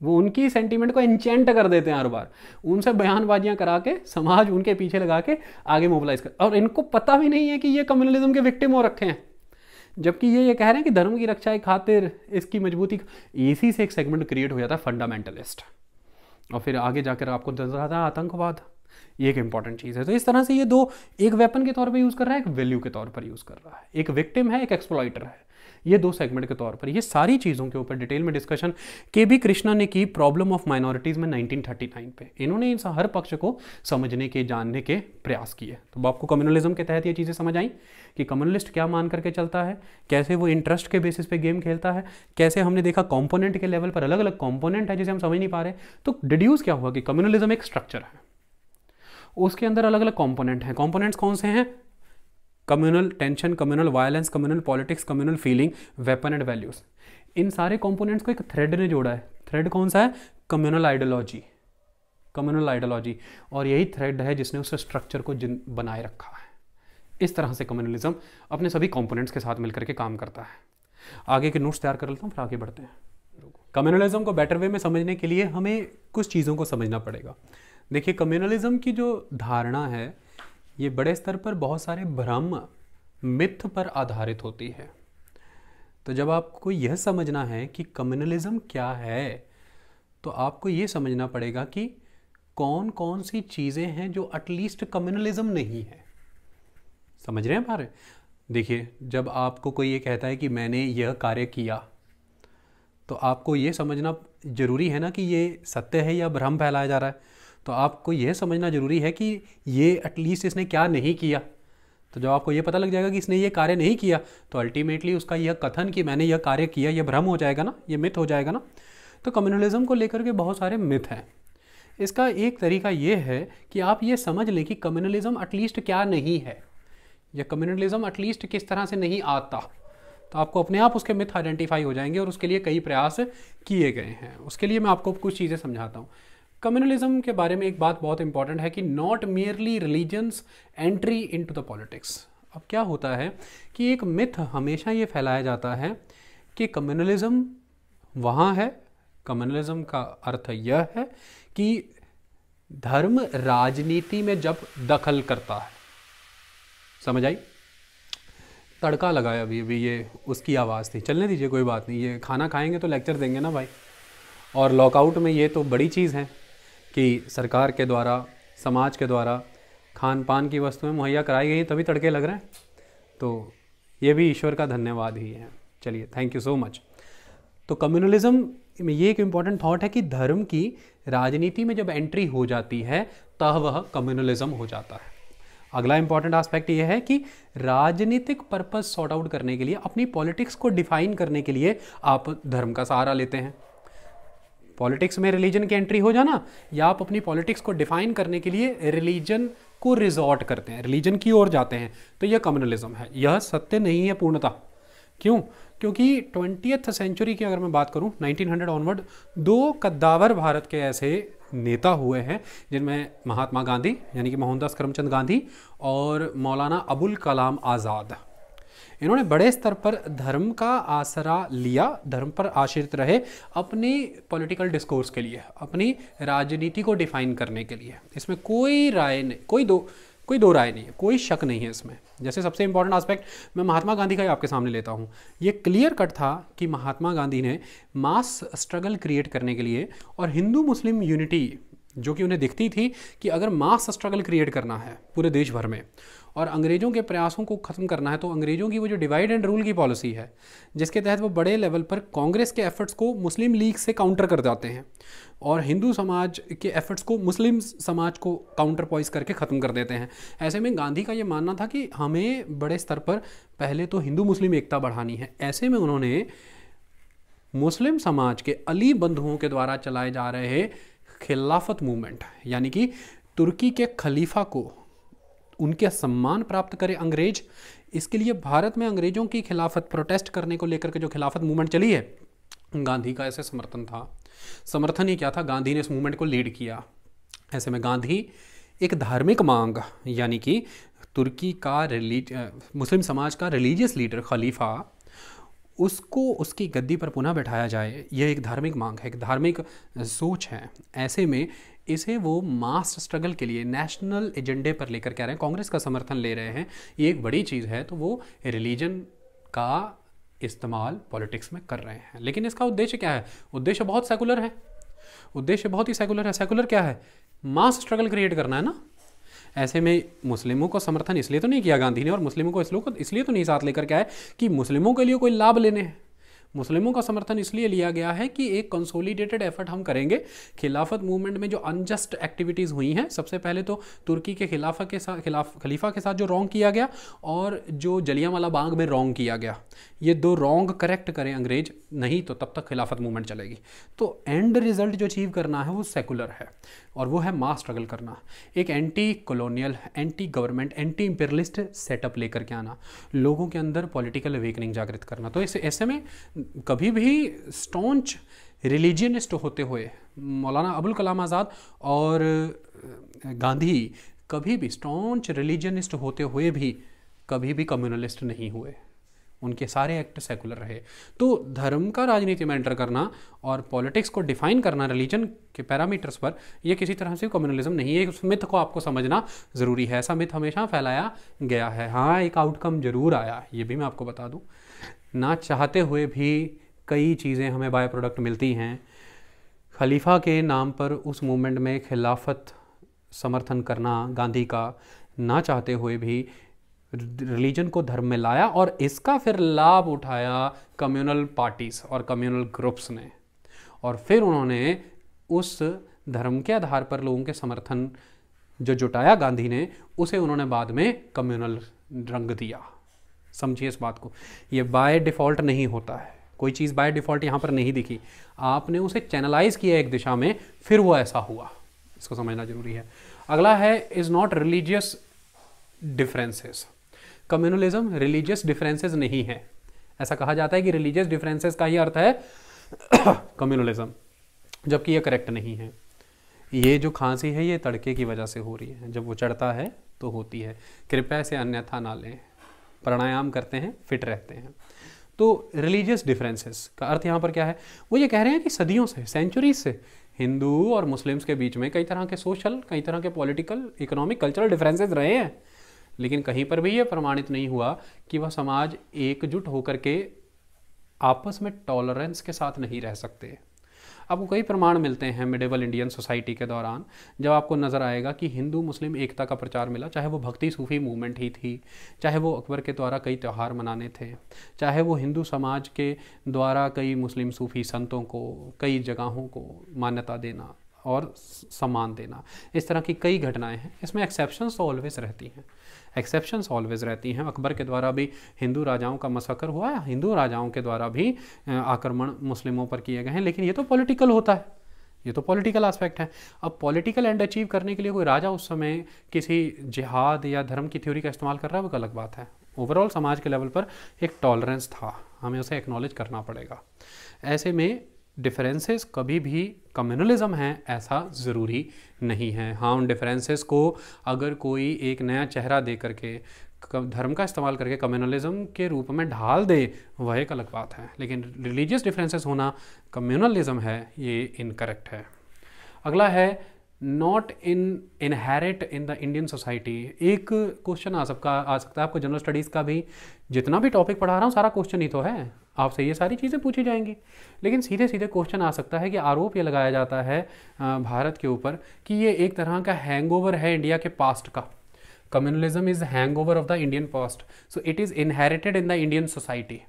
वो उनकी सेंटीमेंट को इंचेंट कर देते हैं हर बार उनसे बयानबाजियां करा के समाज उनके पीछे लगा के आगे मोबिलाइज कर और इनको पता भी नहीं है कि ये कम्युनलिज्म के विक्टिम हो रखे हैं जबकि ये ये कह रहे हैं कि धर्म की रक्षा की खातिर इसकी मजबूती इसी से एक सेगमेंट क्रिएट हो जाता है फंडामेंटलिस्ट और फिर आगे जाकर आपको ज़्यादा आतंकवाद ये एक इंपॉर्टेंट चीज़ है तो इस तरह से ये दो एक वेपन के तौर पर यूज़ कर रहा है एक वैल्यू के तौर पर यूज़ कर रहा है एक विक्टिम है एक एक्सप्लॉइटर है ये दो सेगमेंट के तौर पर ये सारी चीज़ों के ऊपर डिटेल में डिस्कशन के बी कृष्णा ने की प्रॉब्लम ऑफ माइनॉरिटीज़ में 1939 पे इन्होंने इन हर पक्ष को समझने के जानने के प्रयास किए तो आपको कम्युनलिज्म के तहत ये चीज़ें समझ आई कि कम्युनलिस्ट क्या मान करके चलता है कैसे वो इंटरेस्ट के बेसिस पे गेम खेलता है कैसे हमने देखा कॉम्पोनेंट के लेवल पर अलग अलग कॉम्पोनेंट है जिसे हम समझ नहीं पा रहे तो डिड्यूस क्या हुआ कि कम्युनलिज्म एक स्ट्रक्चर है उसके अंदर अलग अलग कॉम्पोनेंट हैं कंपोनेंट्स कौन से हैं communal tension communal violence communal politics communal feeling weapon and values इन सारे कॉम्पोनेंट्स को एक थ्रेड ने जोड़ा है थ्रेड कौन सा है कम्युनल आइडियोलॉजी कम्युनल आइडियोलॉजी और यही थ्रेड है जिसने उस स्ट्रक्चर को जिन बनाए रखा है इस तरह से कम्युनलिज्म अपने सभी कॉम्पोनेंट्स के साथ मिलकर के काम करता है आगे के नोट्स तैयार कर लेता हूँ फिर आगे बढ़ते हैं कम्युनलिज्म को बेटर वे में समझने के लिए हमें कुछ चीज़ों को समझना पड़ेगा देखिए कम्युनलिज्म की जो धारणा है ये बड़े स्तर पर बहुत सारे भ्रम मिथ पर आधारित होती है तो जब आपको यह समझना है कि कम्युनलिज्म क्या है तो आपको ये समझना पड़ेगा कि कौन कौन सी चीज़ें हैं जो एटलीस्ट कम्युनलिज्म नहीं है समझ रहे हैं हमारे देखिए जब आपको कोई ये कहता है कि मैंने यह कार्य किया तो आपको ये समझना ज़रूरी है ना कि ये सत्य है या भ्रम फैलाया जा रहा है तो आपको यह समझना ज़रूरी है कि ये एटलीस्ट इसने क्या नहीं किया तो जब आपको ये पता लग जाएगा कि इसने ये कार्य नहीं किया तो अल्टीमेटली उसका यह कथन कि मैंने यह कार्य किया यह भ्रम हो जाएगा ना ये मिथ हो जाएगा ना तो कम्युनलिज्म को लेकर के बहुत सारे मिथ हैं इसका एक तरीका ये है कि आप ये समझ लें कि कम्युनलिज्म एटलीस्ट क्या नहीं है या कम्युनलिज्म एटलीस्ट किस तरह से नहीं आता तो आपको अपने आप उसके मिथ आइडेंटिफाई हो जाएंगे और उसके लिए कई प्रयास किए गए हैं उसके लिए मैं आपको कुछ चीज़ें समझाता हूँ कम्युनलिज्म के बारे में एक बात बहुत इंपॉर्टेंट है कि not merely religions entry into the politics अब क्या होता है कि एक मिथ हमेशा ये फैलाया जाता है कि कम्युनलिज्म वहाँ है कम्युनलिज्म का अर्थ यह है कि धर्म राजनीति में जब दखल करता है समझ आई तड़का लगाया अभी अभी ये उसकी आवाज़ थी चलने दीजिए कोई बात नहीं ये खाना खाएंगे तो लेक्चर देंगे ना भाई और लॉकआउट में ये तो बड़ी चीज़ है कि सरकार के द्वारा समाज के द्वारा खान पान की वस्तुएं मुहैया कराई गई तभी तड़के लग रहे हैं तो ये भी ईश्वर का धन्यवाद ही है चलिए थैंक यू सो मच तो कम्युनलिज्म में ये एक इम्पॉर्टेंट थॉट है कि धर्म की राजनीति में जब एंट्री हो जाती है तह वह कम्युनलिज्म हो जाता है अगला इंपॉर्टेंट आस्पेक्ट ये है कि राजनीतिक पर्पस सॉर्ट आउट करने के लिए अपनी पॉलिटिक्स को डिफाइन करने के लिए आप धर्म का सहारा लेते हैं पॉलिटिक्स में रिलीजन की एंट्री हो जाना या आप अपनी पॉलिटिक्स को डिफाइन करने के लिए रिलीजन को रिजॉर्ट करते हैं रिलीजन की ओर जाते हैं तो यह कम्युनलिज्म है यह सत्य नहीं है पूर्णता क्यों क्योंकि ट्वेंटियथ सेंचुरी की अगर मैं बात करूं 1900 ऑनवर्ड दो कद्दावर भारत के ऐसे नेता हुए हैं जिनमें महात्मा गांधी यानी कि मोहनदास करमचंद गांधी और मौलाना अबुल कलाम आज़ाद इन्होंने बड़े स्तर पर धर्म का आसरा लिया धर्म पर आश्रित रहे अपनी पॉलिटिकल डिस्कोर्स के लिए अपनी राजनीति को डिफाइन करने के लिए इसमें कोई राय नहीं कोई दो कोई दो राय नहीं है कोई शक नहीं है इसमें जैसे सबसे इंपॉर्टेंट आस्पेक्ट मैं महात्मा गांधी का ही आपके सामने लेता हूँ ये क्लियर कट था कि महात्मा गांधी ने मास स्ट्रगल क्रिएट करने के लिए और हिंदू मुस्लिम यूनिटी जो कि उन्हें दिखती थी कि अगर मास स्ट्रगल क्रिएट करना है पूरे देश भर में और अंग्रेज़ों के प्रयासों को ख़त्म करना है तो अंग्रेज़ों की वो जो डिवाइड एंड रूल की पॉलिसी है जिसके तहत वो बड़े लेवल पर कांग्रेस के एफर्ट्स को मुस्लिम लीग से काउंटर कर जाते हैं और हिंदू समाज के एफर्ट्स को मुस्लिम समाज को काउंटर पॉइस करके ख़त्म कर देते हैं ऐसे में गांधी का ये मानना था कि हमें बड़े स्तर पर पहले तो हिंदू मुस्लिम एकता बढ़ानी है ऐसे में उन्होंने मुस्लिम समाज के अली बंधुओं के द्वारा चलाए जा रहे खिलाफत मूवमेंट यानी कि तुर्की के खलीफा को उनके सम्मान प्राप्त करे अंग्रेज इसके लिए भारत में अंग्रेजों की खिलाफत प्रोटेस्ट करने को लेकर के जो खिलाफत मूवमेंट चली है गांधी का ऐसे समर्थन था समर्थन ही क्या था गांधी ने इस मूवमेंट को लीड किया ऐसे में गांधी एक धार्मिक मांग यानी कि तुर्की का रिलीज मुस्लिम समाज का रिलीजियस लीडर खलीफा उसको उसकी गद्दी पर पुनः बैठाया जाए यह एक धार्मिक मांग है एक धार्मिक सोच है ऐसे में इसे वो मास स्ट्रगल के लिए नेशनल एजेंडे पर लेकर कह रहे हैं कांग्रेस का समर्थन ले रहे हैं ये एक बड़ी चीज़ है तो वो रिलीजन का इस्तेमाल पॉलिटिक्स में कर रहे हैं लेकिन इसका उद्देश्य क्या है उद्देश्य बहुत सेकुलर है उद्देश्य बहुत ही सेकुलर है सेकुलर क्या है मास स्ट्रगल क्रिएट करना है ना ऐसे में मुस्लिमों को समर्थन इसलिए तो नहीं किया गांधी ने और मुस्लिमों को इसलिए तो नहीं साथ लेकर क्या है कि मुस्लिमों के लिए कोई लाभ लेने हैं मुस्लिमों का समर्थन इसलिए लिया गया है कि एक कंसोलिडेटेड एफर्ट हम करेंगे खिलाफत मूवमेंट में जो अनजस्ट एक्टिविटीज़ हुई हैं सबसे पहले तो तुर्की के खिलाफा के साथ खिलाफ खलीफा के साथ जो रॉन्ग किया गया और जो जलियावाला बाग में रॉन्ग किया गया ये दो रॉन्ग करेक्ट करें अंग्रेज नहीं तो तब तक खिलाफत मूवमेंट चलेगी तो एंड रिजल्ट जो अचीव करना है वो सेकुलर है और वो है मास स्ट्रगल करना एक anti colonial anti government anti imperialist setup लेकर के आना लोगों के अंदर पॉलिटिकल अवेकनिंग जागृत करना तो ऐसे ऐसे में कभी भी स्टोंच रिलीजियनिस्ट होते हुए मौलाना अबुल कलाम आज़ाद और गांधी कभी भी स्टोंच रिलीजनिस्ट होते हुए भी कभी भी कम्युनलिस्ट नहीं हुए उनके सारे एक्ट सेकुलर रहे तो धर्म का राजनीति में एंटर करना और पॉलिटिक्स को डिफाइन करना रिलीजन के पैरामीटर्स पर यह किसी तरह से कम्युनलिज्म नहीं है उस मिथ को आपको समझना ज़रूरी है ऐसा मिथ हमेशा फैलाया गया है हाँ एक आउटकम ज़रूर आया ये भी मैं आपको बता दूँ ना चाहते हुए भी कई चीज़ें हमें बाय प्रोडक्ट मिलती हैं खलीफा के नाम पर उस मूवमेंट में खिलाफत समर्थन करना गांधी का ना चाहते हुए भी रिलीजन को धर्म में लाया और इसका फिर लाभ उठाया कम्युनल पार्टीज और कम्युनल ग्रुप्स ने और फिर उन्होंने उस धर्म के आधार पर लोगों के समर्थन जो जुटाया गांधी ने उसे उन्होंने बाद में कम्युनल रंग दिया समझिए इस बात को ये बाय डिफ़ॉल्ट नहीं होता है कोई चीज़ बाय डिफ़ॉल्ट यहाँ पर नहीं दिखी आपने उसे चैनलाइज किया एक दिशा में फिर वो ऐसा हुआ इसको समझना जरूरी है अगला है is not religious differences communalism religious differences नहीं है ऐसा कहा जाता है कि रिलीजियस डिफरेंसेस का ही अर्थ है कम्युनलिज्म जबकि यह करेक्ट नहीं है ये जो खांसी है ये तड़के की वजह से हो रही है जब वो चढ़ता है तो होती है कृपया से अन्यथा ना लें प्राणायाम करते हैं फिट रहते हैं तो रिलीजियस डिफरेंसेस का अर्थ यहाँ पर क्या है वो ये कह रहे हैं कि सदियों से सेंचुरी से हिंदू और मुस्लिम्स के बीच में कई तरह के सोशल कई तरह के पॉलिटिकल इकोनॉमिक कल्चरल डिफरेंसेस रहे हैं लेकिन कहीं पर भी ये प्रमाणित नहीं हुआ कि वह समाज एकजुट होकर के आपस में टॉलरेंस के साथ नहीं रह सकते आपको कई प्रमाण मिलते हैं मिडेवल इंडियन सोसाइटी के दौरान जब आपको नज़र आएगा कि हिंदू मुस्लिम एकता का प्रचार मिला चाहे वो भक्ति सूफी मूवमेंट ही थी चाहे वो अकबर के द्वारा कई त्यौहार मनाने थे चाहे वो हिंदू समाज के द्वारा कई मुस्लिम सूफी संतों को कई जगहों को मान्यता देना और सम्मान देना इस तरह की कई घटनाएं हैं इसमें एक्सेप्शंस ऑलवेज रहती हैं एक्सेप्शंस ऑलवेज रहती हैं अकबर के द्वारा भी हिंदू राजाओं का मसकर हुआ है हिंदू राजाओं के द्वारा भी आक्रमण मुस्लिमों पर किए गए हैं लेकिन ये तो पॉलिटिकल होता है ये तो पॉलिटिकल एस्पेक्ट है अब पॉलिटिकल एंड अचीव करने के लिए कोई राजा उस समय किसी जिहाद या धर्म की थ्योरी का इस्तेमाल कर रहा है वो अलग बात है ओवरऑल समाज के लेवल पर एक टॉलरेंस था हमें उसे एक्नॉलेज करना पड़ेगा ऐसे में डिफरेंसेस कभी भी कम्युनलिज्म है ऐसा ज़रूरी नहीं है हाँ उन डिफरेंसेस को अगर कोई एक नया चेहरा दे करके धर्म का इस्तेमाल करके कम्युनलिज्म के रूप में ढाल दे वह एक अलग बात है लेकिन रिलीजियस डिफरेंसेस होना कम्युनलिज्म है ये इनकरेक्ट है अगला है not in inherit in the Indian society एक क्वेश्चन आ सबका आ सकता है आपको जनरल स्टडीज़ का भी जितना भी टॉपिक पढ़ा रहा हूँ सारा क्वेश्चन ही तो है आपसे ये सारी चीज़ें पूछी जाएंगी लेकिन सीधे सीधे क्वेश्चन आ सकता है कि आरोप ये लगाया जाता है भारत के ऊपर कि ये एक तरह का हैंगओवर है इंडिया के पास्ट का communalism is over of the Indian past so it is inherited in the Indian society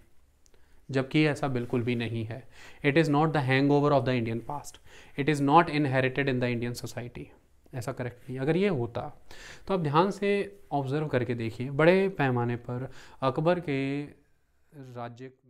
जबकि ऐसा बिल्कुल भी नहीं है it is not the hangover of the Indian past it is not inherited in the Indian society ऐसा correct नहीं अगर ये होता तो आप ध्यान से ऑब्ज़र्व करके देखिए बड़े पैमाने पर अकबर के राज्य